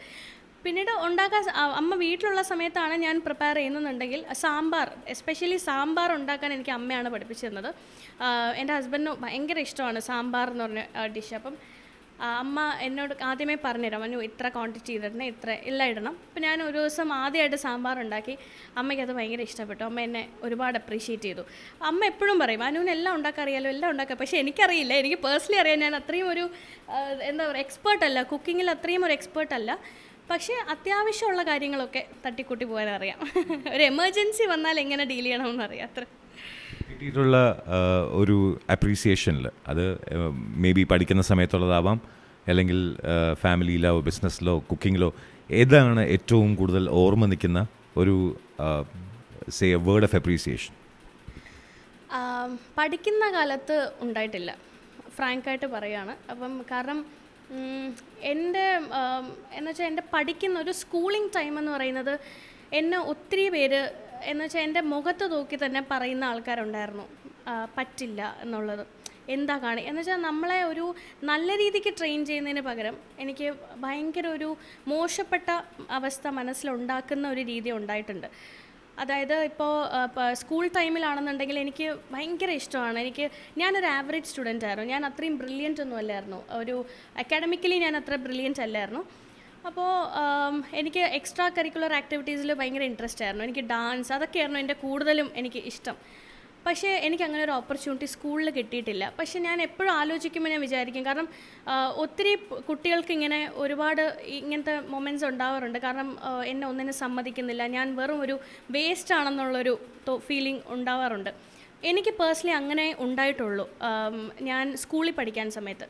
പിന്നീട് ഉണ്ടാക്കാൻ അമ്മ വീട്ടിലുള്ള സമയത്താണ് ഞാൻ പ്രിപ്പയർ ചെയ്യുന്നുണ്ടെങ്കിൽ സാമ്പാർ എസ്പെഷ്യലി സാമ്പാർ ഉണ്ടാക്കാൻ എനിക്ക് അമ്മയാണ് പഠിപ്പിച്ചിരുന്നത് എൻ്റെ ഹസ്ബൻഡിന് ഭയങ്കര ഇഷ്ടമാണ് സാമ്പാർ എന്ന് പറഞ്ഞ ഡിഷ് അപ്പം അമ്മ എന്നോട് ആദ്യമേ പറഞ്ഞുതരാം മനു ഇത്ര ക്വാണ്ടിറ്റി ഇടണം ഇത്ര എല്ലാം ഇടണം അപ്പം ഞാൻ ഒരു ദിവസം ആദ്യമായിട്ട് സാമ്പാർ ഉണ്ടാക്കി അമ്മയ്ക്ക് അത് ഭയങ്കര ഇഷ്ടപ്പെട്ടു അമ്മ എന്നെ ഒരുപാട് അപ്രീഷിയേറ്റ് ചെയ്തു അമ്മ എപ്പോഴും പറയും അനുവിന് എല്ലാം ഉണ്ടാക്കാൻ അറിയാലോ എല്ലാം ഉണ്ടാക്കാം പക്ഷേ എനിക്കറിയില്ല എനിക്ക് പേഴ്സണലി അറിയാം ഞാൻ അത്രയും ഒരു എന്താ പറയുക എക്സ്പേർട്ടല്ല കുക്കിങ്ങിൽ അത്രയും ഒരു എക്സ്പേർട്ടല്ല പക്ഷേ അത്യാവശ്യമുള്ള കാര്യങ്ങളൊക്കെ തട്ടിക്കൂട്ടി പോകാൻ അറിയാം ഒരു എമർജൻസി വന്നാൽ എങ്ങനെ ഡീൽ ചെയ്യണമെന്നറിയാം അത്ര കിട്ടിയിട്ടുള്ള ഒരു അപ്രീസിയേഷനിൽ അത് മേ ബി പഠിക്കുന്ന സമയത്തുള്ളതാവാം അല്ലെങ്കിൽ ഫാമിലിയിലോ ബിസിനസ്സിലോ കുക്കിങ്ങിലോ ഏതാണ് ഏറ്റവും കൂടുതൽ ഓർമ്മ നിൽക്കുന്ന ഒരു സേ വേർഡ് ഓഫ് അപ്രീസിയേഷൻ പഠിക്കുന്ന കാലത്ത് ഉണ്ടായിട്ടില്ല ഫ്രാങ്കായിട്ട് പറയുകയാണ് അപ്പം കാരണം എൻ്റെ എന്നുവെച്ചാൽ എൻ്റെ പഠിക്കുന്ന ഒരു സ്കൂളിംഗ് ടൈം എന്ന് പറയുന്നത് എന്നെ ഒത്തിരി പേര് എന്ന് വെച്ചാൽ എൻ്റെ മുഖത്ത് നോക്കി തന്നെ പറയുന്ന ആൾക്കാരുണ്ടായിരുന്നു പറ്റില്ല എന്നുള്ളത് എന്താ കാണി എന്ന് വെച്ചാൽ നമ്മളെ ഒരു നല്ല രീതിക്ക് ട്രെയിൻ ചെയ്യുന്നതിന് പകരം എനിക്ക് ഭയങ്കര ഒരു മോശപ്പെട്ട അവസ്ഥ മനസ്സിലുണ്ടാക്കുന്ന ഒരു രീതി ഉണ്ടായിട്ടുണ്ട് അതായത് ഇപ്പോൾ സ്കൂൾ ടൈമിലാണെന്നുണ്ടെങ്കിൽ എനിക്ക് ഭയങ്കര ഇഷ്ടമാണ് എനിക്ക് ഞാനൊരു ആവറേജ് സ്റ്റുഡൻ്റ് ആയിരുന്നു ഞാൻ അത്രയും ബ്രില്യൻ്റ് ഒന്നും അല്ലായിരുന്നു ഒരു അക്കാഡമിക്കലി ഞാൻ അത്ര ബ്രില്യൻ്റ് അല്ലായിരുന്നു അപ്പോൾ എനിക്ക് എക്സ്ട്രാ കരിക്കുലർ ആക്ടിവിറ്റീസിൽ ഭയങ്കര ഇൻട്രസ്റ്റ് ആയിരുന്നു എനിക്ക് ഡാൻസ് അതൊക്കെയായിരുന്നു എൻ്റെ കൂടുതലും എനിക്ക് ഇഷ്ടം പക്ഷേ എനിക്ക് അങ്ങനെ ഒരു ഓപ്പർച്യൂണിറ്റി സ്കൂളിൽ കിട്ടിയിട്ടില്ല പക്ഷേ ഞാൻ എപ്പോഴും ആലോചിക്കുമ്പോൾ ഞാൻ വിചാരിക്കും കാരണം ഒത്തിരി കുട്ടികൾക്ക് ഇങ്ങനെ ഒരുപാട് ഇങ്ങനത്തെ മൊമെൻറ്റ്സ് ഉണ്ടാവാറുണ്ട് കാരണം എന്നെ ഒന്നിനും സമ്മതിക്കുന്നില്ല ഞാൻ വെറും ഒരു വേസ്റ്റ് ആണെന്നുള്ളൊരു ഫീലിംഗ് ഉണ്ടാവാറുണ്ട് എനിക്ക് പേഴ്സണലി അങ്ങനെ ഉണ്ടായിട്ടുള്ളൂ ഞാൻ സ്കൂളിൽ പഠിക്കാൻ സമയത്ത്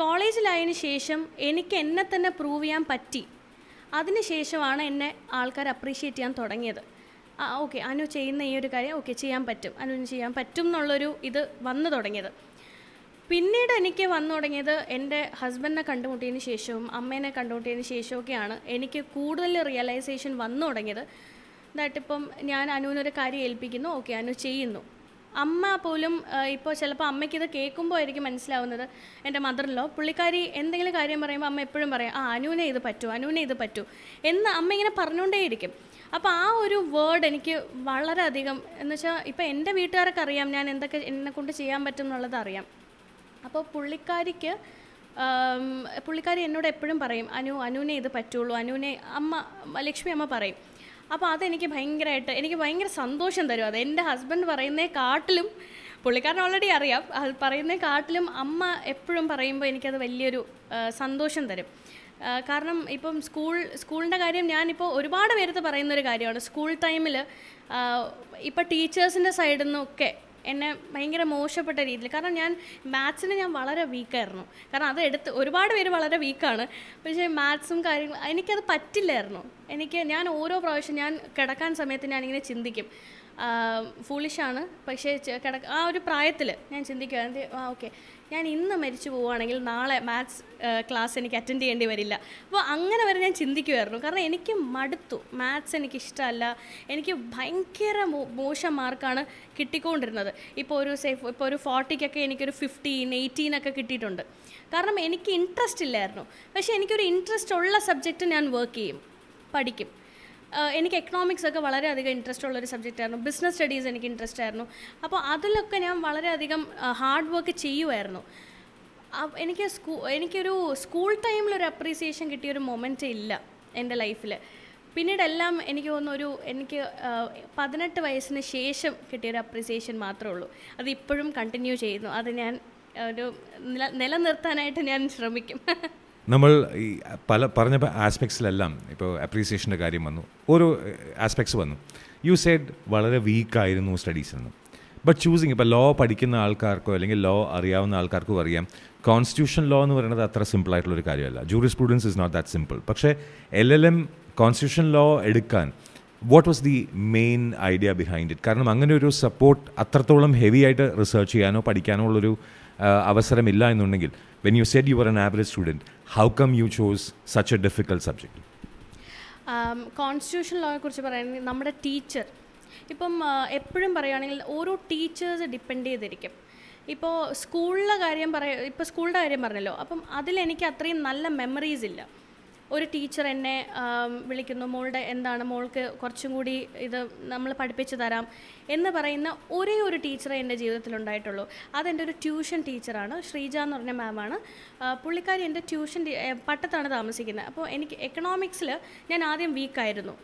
കോളേജിലായതിനു ശേഷം എനിക്ക് എന്നെ തന്നെ പ്രൂവ് ചെയ്യാൻ പറ്റി അതിനുശേഷമാണ് എന്നെ ആൾക്കാർ അപ്രീഷിയേറ്റ് ചെയ്യാൻ തുടങ്ങിയത് ആ ഓക്കെ അനു ചെയ്യുന്ന ഈ ഒരു കാര്യം ഓക്കെ ചെയ്യാൻ പറ്റും അനു ചെയ്യാൻ പറ്റും എന്നുള്ളൊരു ഇത് വന്നു തുടങ്ങിയത് പിന്നീട് എനിക്ക് വന്നു തുടങ്ങിയത് എൻ്റെ ഹസ്ബൻഡിനെ കണ്ടുമുട്ടിയതിന് ശേഷവും അമ്മേനെ കണ്ടുമുട്ടിയതിന് ശേഷമൊക്കെയാണ് എനിക്ക് കൂടുതൽ റിയലൈസേഷൻ വന്നു തുടങ്ങിയത് ദാറ്റ് ഇപ്പം ഞാൻ അനുവിനൊരു കാര്യം ഏൽപ്പിക്കുന്നു ഓക്കെ അനു ചെയ്യുന്നു അമ്മ പോലും ഇപ്പോൾ ചിലപ്പോൾ അമ്മയ്ക്ക് ഇത് കേൾക്കുമ്പോൾ ആയിരിക്കും മനസ്സിലാവുന്നത് എൻ്റെ മദറിലോ പുള്ളിക്കാരി എന്തെങ്കിലും കാര്യം പറയുമ്പോൾ അമ്മ എപ്പോഴും പറയും ആ അനുവിനെ ഇത് പറ്റൂ അനുവിനെ ഇത് പറ്റൂ എന്ന് അമ്മ ഇങ്ങനെ പറഞ്ഞുകൊണ്ടേയിരിക്കും അപ്പോൾ ആ ഒരു വേർഡ് എനിക്ക് വളരെയധികം എന്ന് വെച്ചാൽ ഇപ്പോൾ എൻ്റെ വീട്ടുകാർക്ക് അറിയാം ഞാൻ എന്തൊക്കെ എന്നെക്കൊണ്ട് ചെയ്യാൻ പറ്റും എന്നുള്ളത് അറിയാം അപ്പോൾ പുള്ളിക്കാരിക്ക് പുള്ളിക്കാരി എന്നോട് എപ്പോഴും പറയും അനു അനുവിനെ ഇത് പറ്റുള്ളൂ അനുവിനെ അമ്മ ലക്ഷ്മി അമ്മ പറയും അപ്പോൾ അതെനിക്ക് ഭയങ്കരമായിട്ട് എനിക്ക് ഭയങ്കര സന്തോഷം തരും അത് എൻ്റെ ഹസ്ബൻഡ് പറയുന്നേ കാട്ടിലും പുള്ളിക്കാരൻ ഓൾറെഡി അറിയാം അത് പറയുന്നേ കാട്ടിലും അമ്മ എപ്പോഴും പറയുമ്പോൾ എനിക്കത് വലിയൊരു സന്തോഷം തരും കാരണം ഇപ്പം സ്കൂൾ സ്കൂളിൻ്റെ കാര്യം ഞാനിപ്പോൾ ഒരുപാട് പേരത്ത് പറയുന്നൊരു കാര്യമാണ് സ്കൂൾ ടൈമിൽ ഇപ്പം ടീച്ചേഴ്സിൻ്റെ സൈഡിൽ നിന്നൊക്കെ എന്നെ ഭയങ്കര മോശപ്പെട്ട രീതിയിൽ കാരണം ഞാൻ മാത്സിന് ഞാൻ വളരെ വീക്കായിരുന്നു കാരണം അത് എടുത്ത് ഒരുപാട് പേര് വളരെ വീക്കാണ് പക്ഷേ മാത്സും കാര്യങ്ങളും എനിക്കത് പറ്റില്ലായിരുന്നു എനിക്ക് ഞാൻ ഓരോ പ്രാവശ്യം ഞാൻ കിടക്കാൻ സമയത്ത് ഞാനിങ്ങനെ ചിന്തിക്കും ഫൂളിഷാണ് പക്ഷേ കിടക്ക ആ ഒരു പ്രായത്തിൽ ഞാൻ ചിന്തിക്കുക ആ ഓക്കെ ഞാൻ ഇന്ന് മരിച്ചു പോവുകയാണെങ്കിൽ നാളെ മാത്സ് ക്ലാസ് എനിക്ക് അറ്റൻഡ് ചെയ്യേണ്ടി വരില്ല അപ്പോൾ അങ്ങനെ വരെ ഞാൻ ചിന്തിക്കുമായിരുന്നു കാരണം എനിക്ക് മടുത്തു മാത്സ് എനിക്ക് ഇഷ്ടമല്ല എനിക്ക് ഭയങ്കര മോശം മാർക്കാണ് കിട്ടിക്കൊണ്ടിരുന്നത് ഇപ്പോൾ ഒരു സേഫ് ഇപ്പോൾ ഒരു ഫോർട്ടിക്കൊക്കെ എനിക്കൊരു ഫിഫ്റ്റീൻ എയ്റ്റീൻ ഒക്കെ കിട്ടിയിട്ടുണ്ട് കാരണം എനിക്ക് ഇൻട്രസ്റ്റ് ഇല്ലായിരുന്നു പക്ഷേ എനിക്കൊരു ഇൻട്രസ്റ്റ് ഉള്ള സബ്ജക്റ്റ് ഞാൻ വർക്ക് ചെയ്യും പഠിക്കും എനിക്ക് എക്കണോമിക്സ് ഒക്കെ വളരെയധികം ഇൻട്രസ്റ്റ് ഉള്ളൊരു സബ്ജക്റ്റ് ആയിരുന്നു ബിസിനസ് സ്റ്റഡീസ് എനിക്ക് ഇൻട്രസ്റ്റ് ആയിരുന്നു അപ്പോൾ അതിലൊക്കെ ഞാൻ വളരെയധികം ഹാർഡ് വർക്ക് ചെയ്യുമായിരുന്നു എനിക്ക് സ്കൂ എനിക്കൊരു സ്കൂൾ ടൈമിലൊരു അപ്രീസിയേഷൻ കിട്ടിയൊരു മൊമെൻ്റ് ഇല്ല എൻ്റെ ലൈഫിൽ പിന്നീട് എല്ലാം എനിക്ക് തോന്നുന്നു ഒരു എനിക്ക് പതിനെട്ട് വയസ്സിന് ശേഷം കിട്ടിയൊരു അപ്രീസിയേഷൻ മാത്രമേ ഉള്ളൂ അത് ഇപ്പോഴും കണ്ടിന്യൂ ചെയ്യുന്നു അത് ഞാൻ ഒരു നിലനിർത്താനായിട്ട് ഞാൻ ശ്രമിക്കും നമ്മൾ ഈ പല പറഞ്ഞ ആസ്പെക്ട്സിലെല്ലാം ഇപ്പോൾ അപ്രീസിയേഷൻ്റെ കാര്യം വന്നു ഓരോ ആസ്പെക്ട്സ് വന്നു യു സൈഡ് വളരെ വീക്കായിരുന്നു സ്റ്റഡീസ് എന്ന് ബട്ട് ചൂസിങ് ഇപ്പോൾ ലോ പഠിക്കുന്ന ആൾക്കാർക്കോ അല്ലെങ്കിൽ ലോ അറിയാവുന്ന ആൾക്കാർക്കോ അറിയാം കോൺസ്റ്റിറ്റ്യൂഷൻ ലോ എന്ന് പറയുന്നത് അത്ര സിമ്പിളായിട്ടുള്ളൊരു കാര്യമല്ല jury students is not that simple പക്ഷേ L L M constitution law എടുക്കാൻ what was the main idea behind it കാരണം അങ്ങനെ ഒരു സപ്പോർട്ട് അത്രത്തോളം ഹെവി ആയിട്ട് റിസർച്ച് ചെയ്യാനോ പഠിക്കാനോ ഉള്ളൊരു അവസരമില്ല എന്നുണ്ടെങ്കിൽ when you said you are an average student how come you choose such a difficult subject constitution ലോയെ കുറിച്ച് പറയുകയാണെങ്കിൽ നമ്മുടെ ടീച്ചർ ഇപ്പം എപ്പോഴും പറയുകയാണെങ്കിൽ ഓരോ ടീച്ചേഴ്സ് ഡിപ്പെൻഡ് ചെയ്തിരിക്കും ഇപ്പോൾ സ്കൂളിലെ കാര്യം പറയ ഇപ്പോൾ സ്കൂളിൻ്റെ കാര്യം പറഞ്ഞല്ലോ അപ്പം അതിലെനിക്ക് അത്രയും നല്ല മെമ്മറീസ് ഇല്ല ഒരു ടീച്ചർ എന്നെ വിളിക്കുന്നു മോളുടെ എന്താണ് മോൾക്ക് കുറച്ചും കൂടി ഇത് നമ്മൾ പഠിപ്പിച്ചു തരാം എന്ന് പറയുന്ന ഒരേ ഒരു ടീച്ചറെ എൻ്റെ ഉണ്ടായിട്ടുള്ളൂ അതെൻ്റെ ഒരു ട്യൂഷൻ ടീച്ചറാണ് ശ്രീജ എന്ന് പറഞ്ഞ മാമാണ് പുള്ളിക്കാരി എൻ്റെ ട്യൂഷൻ പട്ടത്താണ് താമസിക്കുന്നത് അപ്പോൾ എനിക്ക് എക്കണോമിക്സിൽ ഞാൻ ആദ്യം വീക്കായിരുന്നു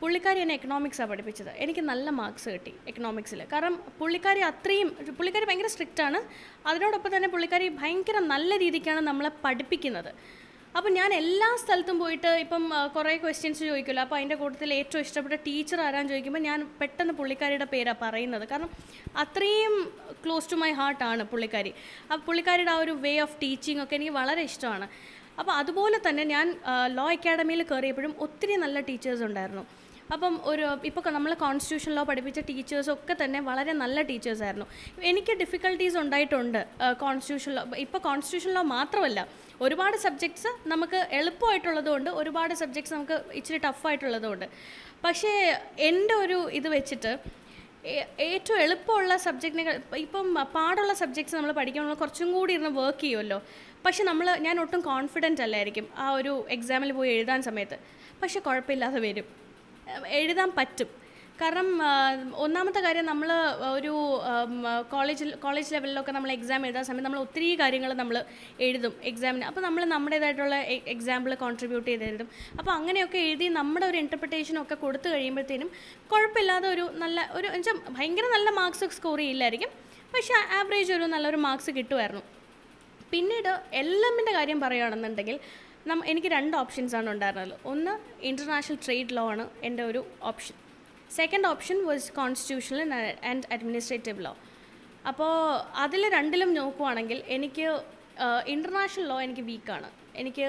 പുള്ളിക്കാരി എന്നെ എക്കണോമിക്സാണ് പഠിപ്പിച്ചത് എനിക്ക് നല്ല മാർക്സ് കിട്ടി എക്കണോമിക്സിൽ കാരണം പുള്ളിക്കാരി അത്രയും പുള്ളിക്കാരി ഭയങ്കര സ്ട്രിക്റ്റാണ് അതിനോടൊപ്പം തന്നെ പുള്ളിക്കാരി ഭയങ്കര നല്ല രീതിക്കാണ് നമ്മളെ പഠിപ്പിക്കുന്നത് അപ്പം ഞാൻ എല്ലാ സ്ഥലത്തും പോയിട്ട് ഇപ്പം കുറേ ക്വസ്റ്റ്യൻസ് ചോദിക്കുമല്ലോ അപ്പോൾ അതിൻ്റെ കൂട്ടത്തിൽ ഏറ്റവും ഇഷ്ടപ്പെട്ട ടീച്ചർ ആരാന്ന് ചോദിക്കുമ്പോൾ ഞാൻ പെട്ടെന്ന് പുള്ളിക്കാരിയുടെ പേരാണ് പറയുന്നത് കാരണം അത്രയും ക്ലോസ് ടു മൈ ഹാർട്ടാണ് പുള്ളിക്കാരി അപ്പം പുള്ളിക്കാരിയുടെ ആ ഒരു വേ ഓഫ് ടീച്ചിങ് ഒക്കെ എനിക്ക് വളരെ ഇഷ്ടമാണ് അപ്പോൾ അതുപോലെ തന്നെ ഞാൻ ലോ അക്കാഡമിയിൽ കയറിയപ്പോഴും ഒത്തിരി നല്ല ടീച്ചേഴ്സ് ഉണ്ടായിരുന്നു അപ്പം ഒരു ഇപ്പോൾ നമ്മൾ കോൺസ്റ്റിറ്റ്യൂഷൻ ലോ പഠിപ്പിച്ച ടീച്ചേഴ്സ് ഒക്കെ തന്നെ വളരെ നല്ല ടീച്ചേഴ്സായിരുന്നു എനിക്ക് ഡിഫിക്കൽട്ടീസ് ഉണ്ടായിട്ടുണ്ട് കോൺസ്റ്റിറ്റ്യൂഷൻ ലോ ഇപ്പോൾ കോൺസ്റ്റിറ്റ്യൂഷൻ ലോ മാത്രമല്ല ഒരുപാട് സബ്ജക്ട്സ് നമുക്ക് എളുപ്പമായിട്ടുള്ളതുകൊണ്ട് ഒരുപാട് സബ്ജക്ട്സ് നമുക്ക് ഇച്ചിരി ടഫായിട്ടുള്ളതുകൊണ്ട് പക്ഷേ എൻ്റെ ഒരു ഇത് വെച്ചിട്ട് ഏറ്റവും എളുപ്പമുള്ള സബ്ജക്റ്റിനെ ഇപ്പം പാടുള്ള സബ്ജക്ട്സ് നമ്മൾ പഠിക്കാനുള്ള കുറച്ചും കൂടി ഇരുന്ന് വർക്ക് ചെയ്യുമല്ലോ പക്ഷെ നമ്മൾ ഞാൻ ഒട്ടും കോൺഫിഡൻ്റ് അല്ലായിരിക്കും ആ ഒരു എക്സാമിൽ പോയി എഴുതാൻ സമയത്ത് പക്ഷെ കുഴപ്പമില്ലാതെ വരും എഴുതാൻ പറ്റും കാരണം ഒന്നാമത്തെ കാര്യം നമ്മൾ ഒരു കോളേജിൽ കോളേജ് ലെവലിലൊക്കെ നമ്മൾ എക്സാം എഴുതാൻ സമയത്ത് നമ്മൾ ഒത്തിരി കാര്യങ്ങൾ നമ്മൾ എഴുതും എക്സാമിന് അപ്പോൾ നമ്മൾ നമ്മുടേതായിട്ടുള്ള എക്സാമ്പിൾ കോൺട്രിബ്യൂട്ട് ചെയ്ത് എഴുതും അപ്പോൾ അങ്ങനെയൊക്കെ എഴുതി നമ്മുടെ ഒരു ഒക്കെ കൊടുത്തു കഴിയുമ്പോഴത്തേനും കുഴപ്പമില്ലാതെ ഒരു നല്ല ഒരു എന്നുവെച്ചാൽ ഭയങ്കര നല്ല മാർക്സ് സ്കോർ ചെയ്യില്ലായിരിക്കും പക്ഷേ ആവറേജ് ഒരു നല്ലൊരു മാർക്സ് കിട്ടുമായിരുന്നു പിന്നീട് എല്ലാമിൻ്റെ കാര്യം പറയുകയാണെന്നുണ്ടെങ്കിൽ നം എനിക്ക് രണ്ട് ഓപ്ഷൻസാണ് ഉണ്ടായിരുന്നത് ഒന്ന് ഇൻ്റർനാഷണൽ ട്രേഡ് ലോ ആണ് എൻ്റെ ഒരു option second option was constitutional and administrative law അപ്പോൾ അതിൽ രണ്ടിലും നോക്കുവാണെങ്കിൽ എനിക്ക് ഇൻ്റർനാഷണൽ ലോ എനിക്ക് വീക്കാണ് എനിക്ക്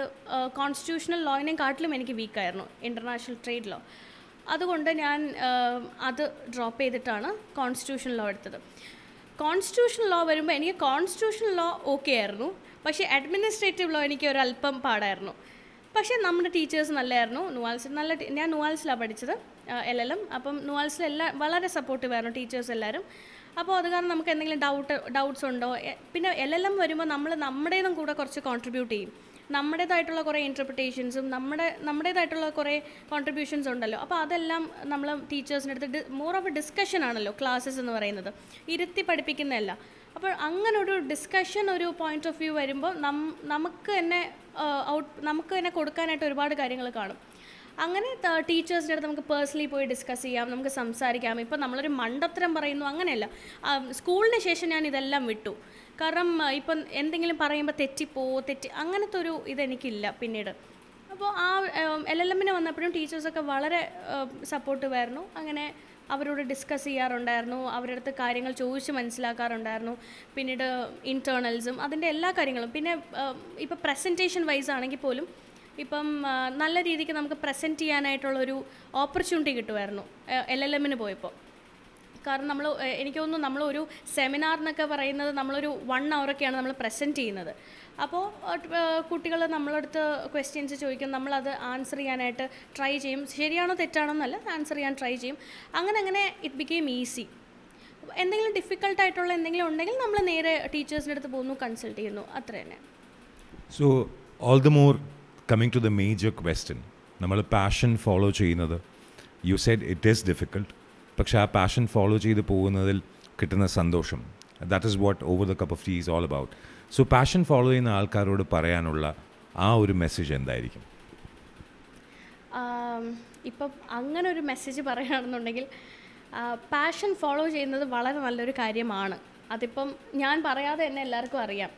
കോൺസ്റ്റിറ്റ്യൂഷണൽ ലോയിനെ കാട്ടിലും എനിക്ക് വീക്കായിരുന്നു ഇൻ്റർനാഷണൽ ട്രേഡ് ലോ അതുകൊണ്ട് ഞാൻ അത് ഡ്രോപ്പ് ചെയ്തിട്ടാണ് കോൺസ്റ്റിറ്റ്യൂഷണൽ ലോ എടുത്തത് കോൺസ്റ്റിറ്റ്യൂഷണൽ ലോ വരുമ്പോൾ എനിക്ക് കോൺസ്റ്റിറ്റ്യൂഷണൽ ലോ ഓക്കെ ആയിരുന്നു പക്ഷേ അഡ്മിനിസ്ട്രേറ്റീവ് ലോ എനിക്ക് ഒരല്പം പാടായിരുന്നു പക്ഷേ നമ്മുടെ ടീച്ചേഴ്സ് നല്ലതായിരുന്നു നുവാൽസിൽ നല്ല ഞാൻ നുവാൽസിലാണ് പഠിച്ചത് എൽ എൽ എം അപ്പം നുവാൽസിൽ എല്ലാ വളരെ സപ്പോർട്ടീവ് ആയിരുന്നു ടീച്ചേഴ്സ് എല്ലാവരും അപ്പോൾ അത് കാരണം നമുക്ക് എന്തെങ്കിലും ഡൗട്ട് ഡൗട്ട്സ് ഉണ്ടോ പിന്നെ എൽ എൽ എം വരുമ്പോൾ നമ്മൾ നമ്മുടേതും കൂടെ കുറച്ച് കോൺട്രിബ്യൂട്ട് ചെയ്യും നമ്മുടേതായിട്ടുള്ള കുറേ ഇൻറ്റർപ്രിറ്റേഷൻസും നമ്മുടെ നമ്മുടേതായിട്ടുള്ള കുറേ കോൺട്രിബ്യൂഷൻസ് ഉണ്ടല്ലോ അപ്പോൾ അതെല്ലാം നമ്മൾ ടീച്ചേഴ്സിൻ്റെ അടുത്ത് മോർ ഓഫ് എ ഡിസ്കഷൻ ആണല്ലോ ക്ലാസ്സസ് എന്ന് പറയുന്നത് ഇരുത്തി പഠിപ്പിക്കുന്നതല്ല അപ്പോൾ അങ്ങനെ ഒരു ഡിസ്കഷൻ ഒരു പോയിന്റ് ഓഫ് വ്യൂ വരുമ്പോൾ നം നമുക്ക് തന്നെ ഔട്ട് നമുക്ക് തന്നെ കൊടുക്കാനായിട്ട് ഒരുപാട് കാര്യങ്ങൾ കാണും അങ്ങനെ ടീച്ചേഴ്സിൻ്റെ അടുത്ത് നമുക്ക് പേഴ്സണലി പോയി ഡിസ്കസ് ചെയ്യാം നമുക്ക് സംസാരിക്കാം ഇപ്പം നമ്മളൊരു മണ്ടത്തരം പറയുന്നു അങ്ങനെയല്ല സ്കൂളിന് ശേഷം ഞാൻ ഇതെല്ലാം വിട്ടു കാരണം ഇപ്പം എന്തെങ്കിലും പറയുമ്പോൾ തെറ്റിപ്പോ തെറ്റി അങ്ങനത്തെ ഒരു ഇതെനിക്കില്ല പിന്നീട് അപ്പോൾ ആ എൽ എൽ എമ്മിന് വന്നപ്പോഴും ടീച്ചേഴ്സൊക്കെ വളരെ സപ്പോർട്ടീവായിരുന്നു അങ്ങനെ അവരോട് ഡിസ്കസ് ചെയ്യാറുണ്ടായിരുന്നു അവരുടെ അടുത്ത് കാര്യങ്ങൾ ചോദിച്ച് മനസ്സിലാക്കാറുണ്ടായിരുന്നു പിന്നീട് ഇൻറ്റേർണൽസും അതിൻ്റെ എല്ലാ കാര്യങ്ങളും പിന്നെ ഇപ്പോൾ പ്രസൻറ്റേഷൻ വൈസ് ആണെങ്കിൽ പോലും ഇപ്പം നല്ല രീതിക്ക് നമുക്ക് പ്രസൻറ്റ് ചെയ്യാനായിട്ടുള്ളൊരു ഓപ്പർച്യൂണിറ്റി കിട്ടുമായിരുന്നു എൽ എൽ എമ്മിന് പോയപ്പോൾ കാരണം നമ്മൾ എനിക്ക് തോന്നുന്നു നമ്മളൊരു സെമിനാർ എന്നൊക്കെ പറയുന്നത് നമ്മളൊരു വൺ അവറൊക്കെയാണ് നമ്മൾ പ്രസൻറ്റ് ചെയ്യുന്നത് അപ്പോൾ കുട്ടികൾ നമ്മളടുത്ത് ക്വസ്റ്റ്യൻസ് ചോദിക്കും നമ്മളത് ആൻസർ ചെയ്യാനായിട്ട് ട്രൈ ചെയ്യും ശരിയാണോ തെറ്റാണോ എന്നല്ല ആൻസർ ചെയ്യാൻ ട്രൈ ചെയ്യും അങ്ങനെ അങ്ങനെ ഇറ്റ് ബിക്കെയിം ഈസി എന്തെങ്കിലും ഡിഫിക്കൽട്ടായിട്ടുള്ള എന്തെങ്കിലും ഉണ്ടെങ്കിൽ നമ്മൾ നേരെ ടീച്ചേഴ്സിൻ്റെ അടുത്ത് പോകുന്നു കൺസൾട്ട് ചെയ്യുന്നു അത്ര തന്നെ so all the more coming to the major question നമ്മൾ പാഷൻ ഫോളോ ചെയ്യുന്നത് you said it is difficult പക്ഷേ ആ പാഷൻ ഫോളോ ചെയ്ത് പോകുന്നതിൽ കിട്ടുന്ന സന്തോഷം that is what over the cup of tea is all about so passion follow ചെയ്യുന്ന ആൾക്കാരോട് പറയാനുള്ള ആ ഒരു മെസ്സേജ് എന്തായിരിക്കും ഇപ്പം അങ്ങനെ ഒരു മെസ്സേജ് പറയുകയാണെന്നുണ്ടെങ്കിൽ പാഷൻ ഫോളോ ചെയ്യുന്നത് വളരെ നല്ലൊരു കാര്യമാണ് അതിപ്പം ഞാൻ പറയാതെ തന്നെ എല്ലാവർക്കും അറിയാം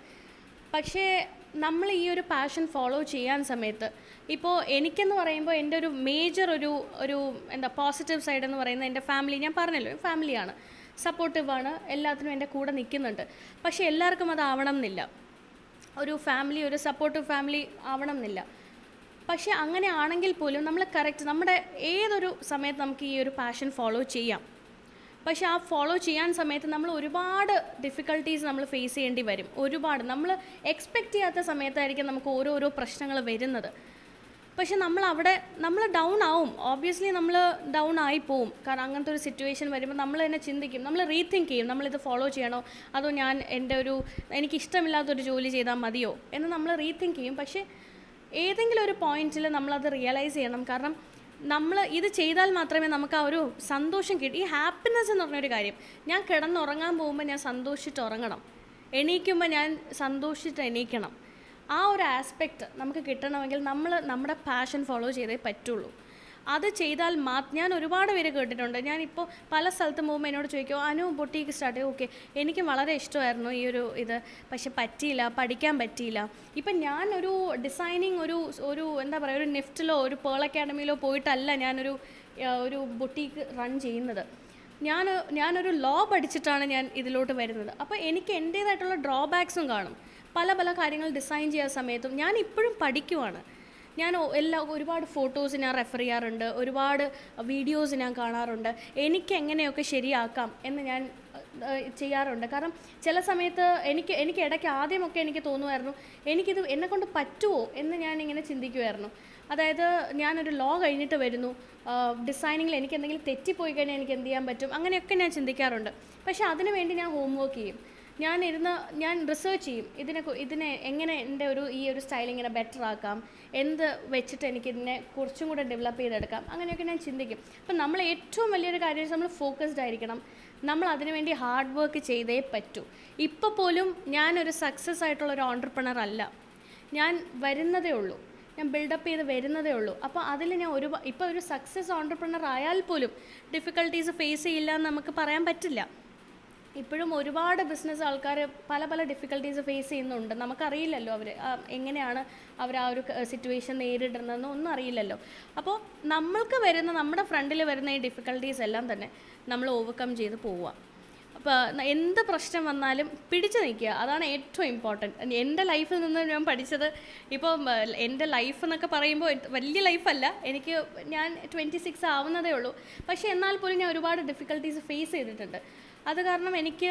പക്ഷേ നമ്മൾ ഈ ഒരു പാഷൻ ഫോളോ ചെയ്യാൻ സമയത്ത് ഇപ്പോൾ എനിക്കെന്ന് പറയുമ്പോൾ എൻ്റെ ഒരു മേജർ ഒരു ഒരു എന്താ പോസിറ്റീവ് സൈഡ് എന്ന് പറയുന്നത് എൻ്റെ ഫാമിലി ഞാൻ പറഞ്ഞല്ലോ ഫാമിലിയാണ് സപ്പോർട്ടീവാണ് എല്ലാത്തിനും എൻ്റെ കൂടെ നിൽക്കുന്നുണ്ട് പക്ഷേ എല്ലാവർക്കും അത് എന്നില്ല ഒരു ഫാമിലി ഒരു സപ്പോർട്ടീവ് ഫാമിലി ആവണം എന്നില്ല പക്ഷേ അങ്ങനെ ആണെങ്കിൽ പോലും നമ്മൾ കറക്റ്റ് നമ്മുടെ ഏതൊരു സമയത്ത് നമുക്ക് ഈ ഒരു പാഷൻ ഫോളോ ചെയ്യാം പക്ഷെ ആ ഫോളോ ചെയ്യാൻ സമയത്ത് നമ്മൾ ഒരുപാട് ഡിഫിക്കൽട്ടീസ് നമ്മൾ ഫേസ് ചെയ്യേണ്ടി വരും ഒരുപാട് നമ്മൾ എക്സ്പെക്റ്റ് ചെയ്യാത്ത സമയത്തായിരിക്കും നമുക്ക് ഓരോരോ പ്രശ്നങ്ങൾ വരുന്നത് പക്ഷെ നമ്മൾ അവിടെ നമ്മൾ ഡൗൺ ആവും ഓബിയസ്ലി നമ്മൾ ഡൗൺ ആയി പോവും കാരണം അങ്ങനത്തെ ഒരു സിറ്റുവേഷൻ വരുമ്പോൾ നമ്മൾ തന്നെ ചിന്തിക്കും നമ്മൾ റീതിങ്ക് ചെയ്യും നമ്മളിത് ഫോളോ ചെയ്യണോ അതോ ഞാൻ എൻ്റെ ഒരു എനിക്ക് ഇഷ്ടമില്ലാത്തൊരു ജോലി ചെയ്താൽ മതിയോ എന്ന് നമ്മൾ റീതിങ്ക് ചെയ്യും പക്ഷേ ഏതെങ്കിലും ഒരു പോയിന്റിൽ നമ്മളത് റിയലൈസ് ചെയ്യണം കാരണം നമ്മൾ ഇത് ചെയ്താൽ മാത്രമേ നമുക്ക് ആ ഒരു സന്തോഷം കിട്ടി ഈ ഹാപ്പിനെസ് എന്ന് പറഞ്ഞൊരു കാര്യം ഞാൻ കിടന്നുറങ്ങാൻ പോകുമ്പോൾ ഞാൻ സന്തോഷിച്ചിട്ട് ഉറങ്ങണം എണീക്കുമ്പോൾ ഞാൻ സന്തോഷിച്ചിട്ട് എണീക്കണം ആ ഒരു ആസ്പെക്റ്റ് നമുക്ക് കിട്ടണമെങ്കിൽ നമ്മൾ നമ്മുടെ പാഷൻ ഫോളോ ചെയ്തേ പറ്റുള്ളൂ അത് ചെയ്താൽ മാ ഞാൻ ഒരുപാട് പേര് കേട്ടിട്ടുണ്ട് ഞാനിപ്പോൾ പല സ്ഥലത്തും പോകുമ്പോൾ എന്നോട് ചോദിക്കും അനു ബൊട്ടിക്ക് സ്റ്റാർട്ട് ചെയ്യും ഓക്കെ എനിക്ക് വളരെ ഇഷ്ടമായിരുന്നു ഈ ഒരു ഇത് പക്ഷെ പറ്റിയില്ല പഠിക്കാൻ പറ്റിയില്ല ഇപ്പം ഞാൻ ഒരു ഡിസൈനിങ് ഒരു ഒരു എന്താ പറയുക ഒരു നിഫ്റ്റിലോ ഒരു പേൾ അക്കാഡമിയിലോ പോയിട്ടല്ല ഞാനൊരു ഒരു ബൊട്ടിക്ക് റൺ ചെയ്യുന്നത് ഞാൻ ഞാനൊരു ലോ പഠിച്ചിട്ടാണ് ഞാൻ ഇതിലോട്ട് വരുന്നത് അപ്പോൾ എനിക്ക് എൻ്റേതായിട്ടുള്ള ഡ്രോബാക്സും കാണും പല പല കാര്യങ്ങൾ ഡിസൈൻ ചെയ്യാൻ സമയത്തും ഞാൻ ഇപ്പോഴും പഠിക്കുവാണ് ഞാൻ എല്ലാ ഒരുപാട് ഫോട്ടോസ് ഞാൻ റെഫർ ചെയ്യാറുണ്ട് ഒരുപാട് വീഡിയോസ് ഞാൻ കാണാറുണ്ട് എനിക്ക് എങ്ങനെയൊക്കെ ശരിയാക്കാം എന്ന് ഞാൻ ചെയ്യാറുണ്ട് കാരണം ചില സമയത്ത് എനിക്ക് എനിക്ക് ഇടയ്ക്ക് ആദ്യമൊക്കെ എനിക്ക് തോന്നുമായിരുന്നു എനിക്കിത് എന്നെക്കൊണ്ട് പറ്റുമോ എന്ന് ഞാൻ ഇങ്ങനെ ചിന്തിക്കുമായിരുന്നു അതായത് ഞാനൊരു ലോ കഴിഞ്ഞിട്ട് വരുന്നു ഡിസൈനിങ്ങിൽ എനിക്ക് എന്തെങ്കിലും തെറ്റിപ്പോയി കഴിഞ്ഞാൽ എനിക്ക് എന്ത് ചെയ്യാൻ പറ്റും അങ്ങനെയൊക്കെ ഞാൻ ചിന്തിക്കാറുണ്ട് പക്ഷേ അതിനുവേണ്ടി ഞാൻ ഹോംവർക്ക് ചെയ്യും ഞാൻ ഇരുന്ന് ഞാൻ റിസർച്ച് ചെയ്യും ഇതിനെ ഇതിനെ എങ്ങനെ എൻ്റെ ഒരു ഈ ഒരു സ്റ്റൈൽ ഇങ്ങനെ ബെറ്റർ ആക്കാം എന്ത് വെച്ചിട്ട് എനിക്ക് ഇതിനെ കുറച്ചും കൂടെ ഡെവലപ്പ് ചെയ്തെടുക്കാം അങ്ങനെയൊക്കെ ഞാൻ ചിന്തിക്കും അപ്പം നമ്മൾ ഏറ്റവും വലിയൊരു കാര്യം നമ്മൾ ഫോക്കസ്ഡ് ആയിരിക്കണം നമ്മൾ അതിനുവേണ്ടി ഹാർഡ് വർക്ക് ചെയ്തേ പറ്റൂ ഇപ്പോൾ പോലും ഞാനൊരു സക്സസ് ആയിട്ടുള്ള ഒരു ഓണ്ടർപ്രണർ അല്ല ഞാൻ വരുന്നതേ ഉള്ളൂ ഞാൻ ബിൽഡപ്പ് ചെയ്ത് വരുന്നതേ ഉള്ളൂ അപ്പോൾ അതിൽ ഞാൻ ഒരു ഇപ്പോൾ ഒരു സക്സസ് ഓണ്ടർപ്രണർ ആയാൽ പോലും ഡിഫിക്കൽട്ടീസ് ഫേസ് ചെയ്യില്ല എന്ന് നമുക്ക് പറയാൻ പറ്റില്ല ഇപ്പോഴും ഒരുപാട് ബിസിനസ് ആൾക്കാർ പല പല ഡിഫിക്കൽട്ടീസ് ഫേസ് ചെയ്യുന്നുണ്ട് നമുക്കറിയില്ലല്ലോ അവർ എങ്ങനെയാണ് അവർ ആ ഒരു സിറ്റുവേഷൻ നേരിടുന്നതെന്ന് ഒന്നും അറിയില്ലല്ലോ അപ്പോൾ നമ്മൾക്ക് വരുന്ന നമ്മുടെ ഫ്രണ്ടിൽ വരുന്ന ഈ ഡിഫിക്കൽട്ടീസ് എല്ലാം തന്നെ നമ്മൾ ഓവർകം ചെയ്ത് പോവുക അപ്പോൾ എന്ത് പ്രശ്നം വന്നാലും പിടിച്ചു നിൽക്കുക അതാണ് ഏറ്റവും ഇമ്പോർട്ടൻറ്റ് എൻ്റെ ലൈഫിൽ നിന്ന് ഞാൻ പഠിച്ചത് ഇപ്പോൾ എൻ്റെ ലൈഫ് എന്നൊക്കെ പറയുമ്പോൾ വലിയ ലൈഫല്ല എനിക്ക് ഞാൻ ട്വൻറ്റി സിക്സ് ആവുന്നതേ ഉള്ളൂ പക്ഷേ എന്നാൽ പോലും ഞാൻ ഒരുപാട് ഡിഫിക്കൽട്ടീസ് ഫേസ് ചെയ്തിട്ടുണ്ട് അത് കാരണം എനിക്ക്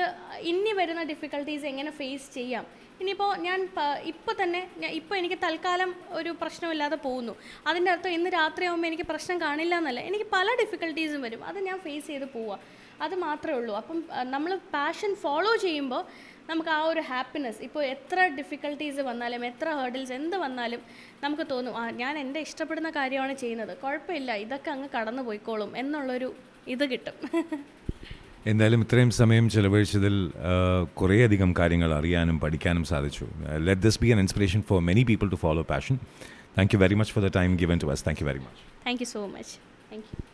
ഇനി വരുന്ന ഡിഫിക്കൽട്ടീസ് എങ്ങനെ ഫേസ് ചെയ്യാം ഇനിയിപ്പോൾ ഞാൻ ഇപ്പോൾ തന്നെ ഇപ്പോൾ എനിക്ക് തൽക്കാലം ഒരു പ്രശ്നമില്ലാതെ പോകുന്നു അതിൻ്റെ അർത്ഥം ഇന്ന് രാത്രിയാകുമ്പോൾ എനിക്ക് പ്രശ്നം കാണില്ല എന്നല്ല എനിക്ക് പല ഡിഫിക്കൽട്ടീസും വരും അത് ഞാൻ ഫേസ് ചെയ്ത് പോവുക അത് മാത്രമേ ഉള്ളൂ അപ്പം നമ്മൾ പാഷൻ ഫോളോ ചെയ്യുമ്പോൾ നമുക്ക് ആ ഒരു ഹാപ്പിനെസ് ഇപ്പോൾ എത്ര ഡിഫിക്കൽട്ടീസ് വന്നാലും എത്ര ഹേർഡിൽസ് എന്ത് വന്നാലും നമുക്ക് തോന്നും ആ ഞാൻ എൻ്റെ ഇഷ്ടപ്പെടുന്ന കാര്യമാണ് ചെയ്യുന്നത് കുഴപ്പമില്ല ഇതൊക്കെ അങ്ങ് കടന്നു പോയിക്കോളും എന്നുള്ളൊരു ഇത് കിട്ടും എന്തായാലും ഇത്രയും സമയം ചെലവഴിച്ചതിൽ കുറേയധികം കാര്യങ്ങൾ അറിയാനും പഠിക്കാനും സാധിച്ചു let this be an inspiration for many people to follow passion thank you very much for the time given to us thank you very much thank you so much thank U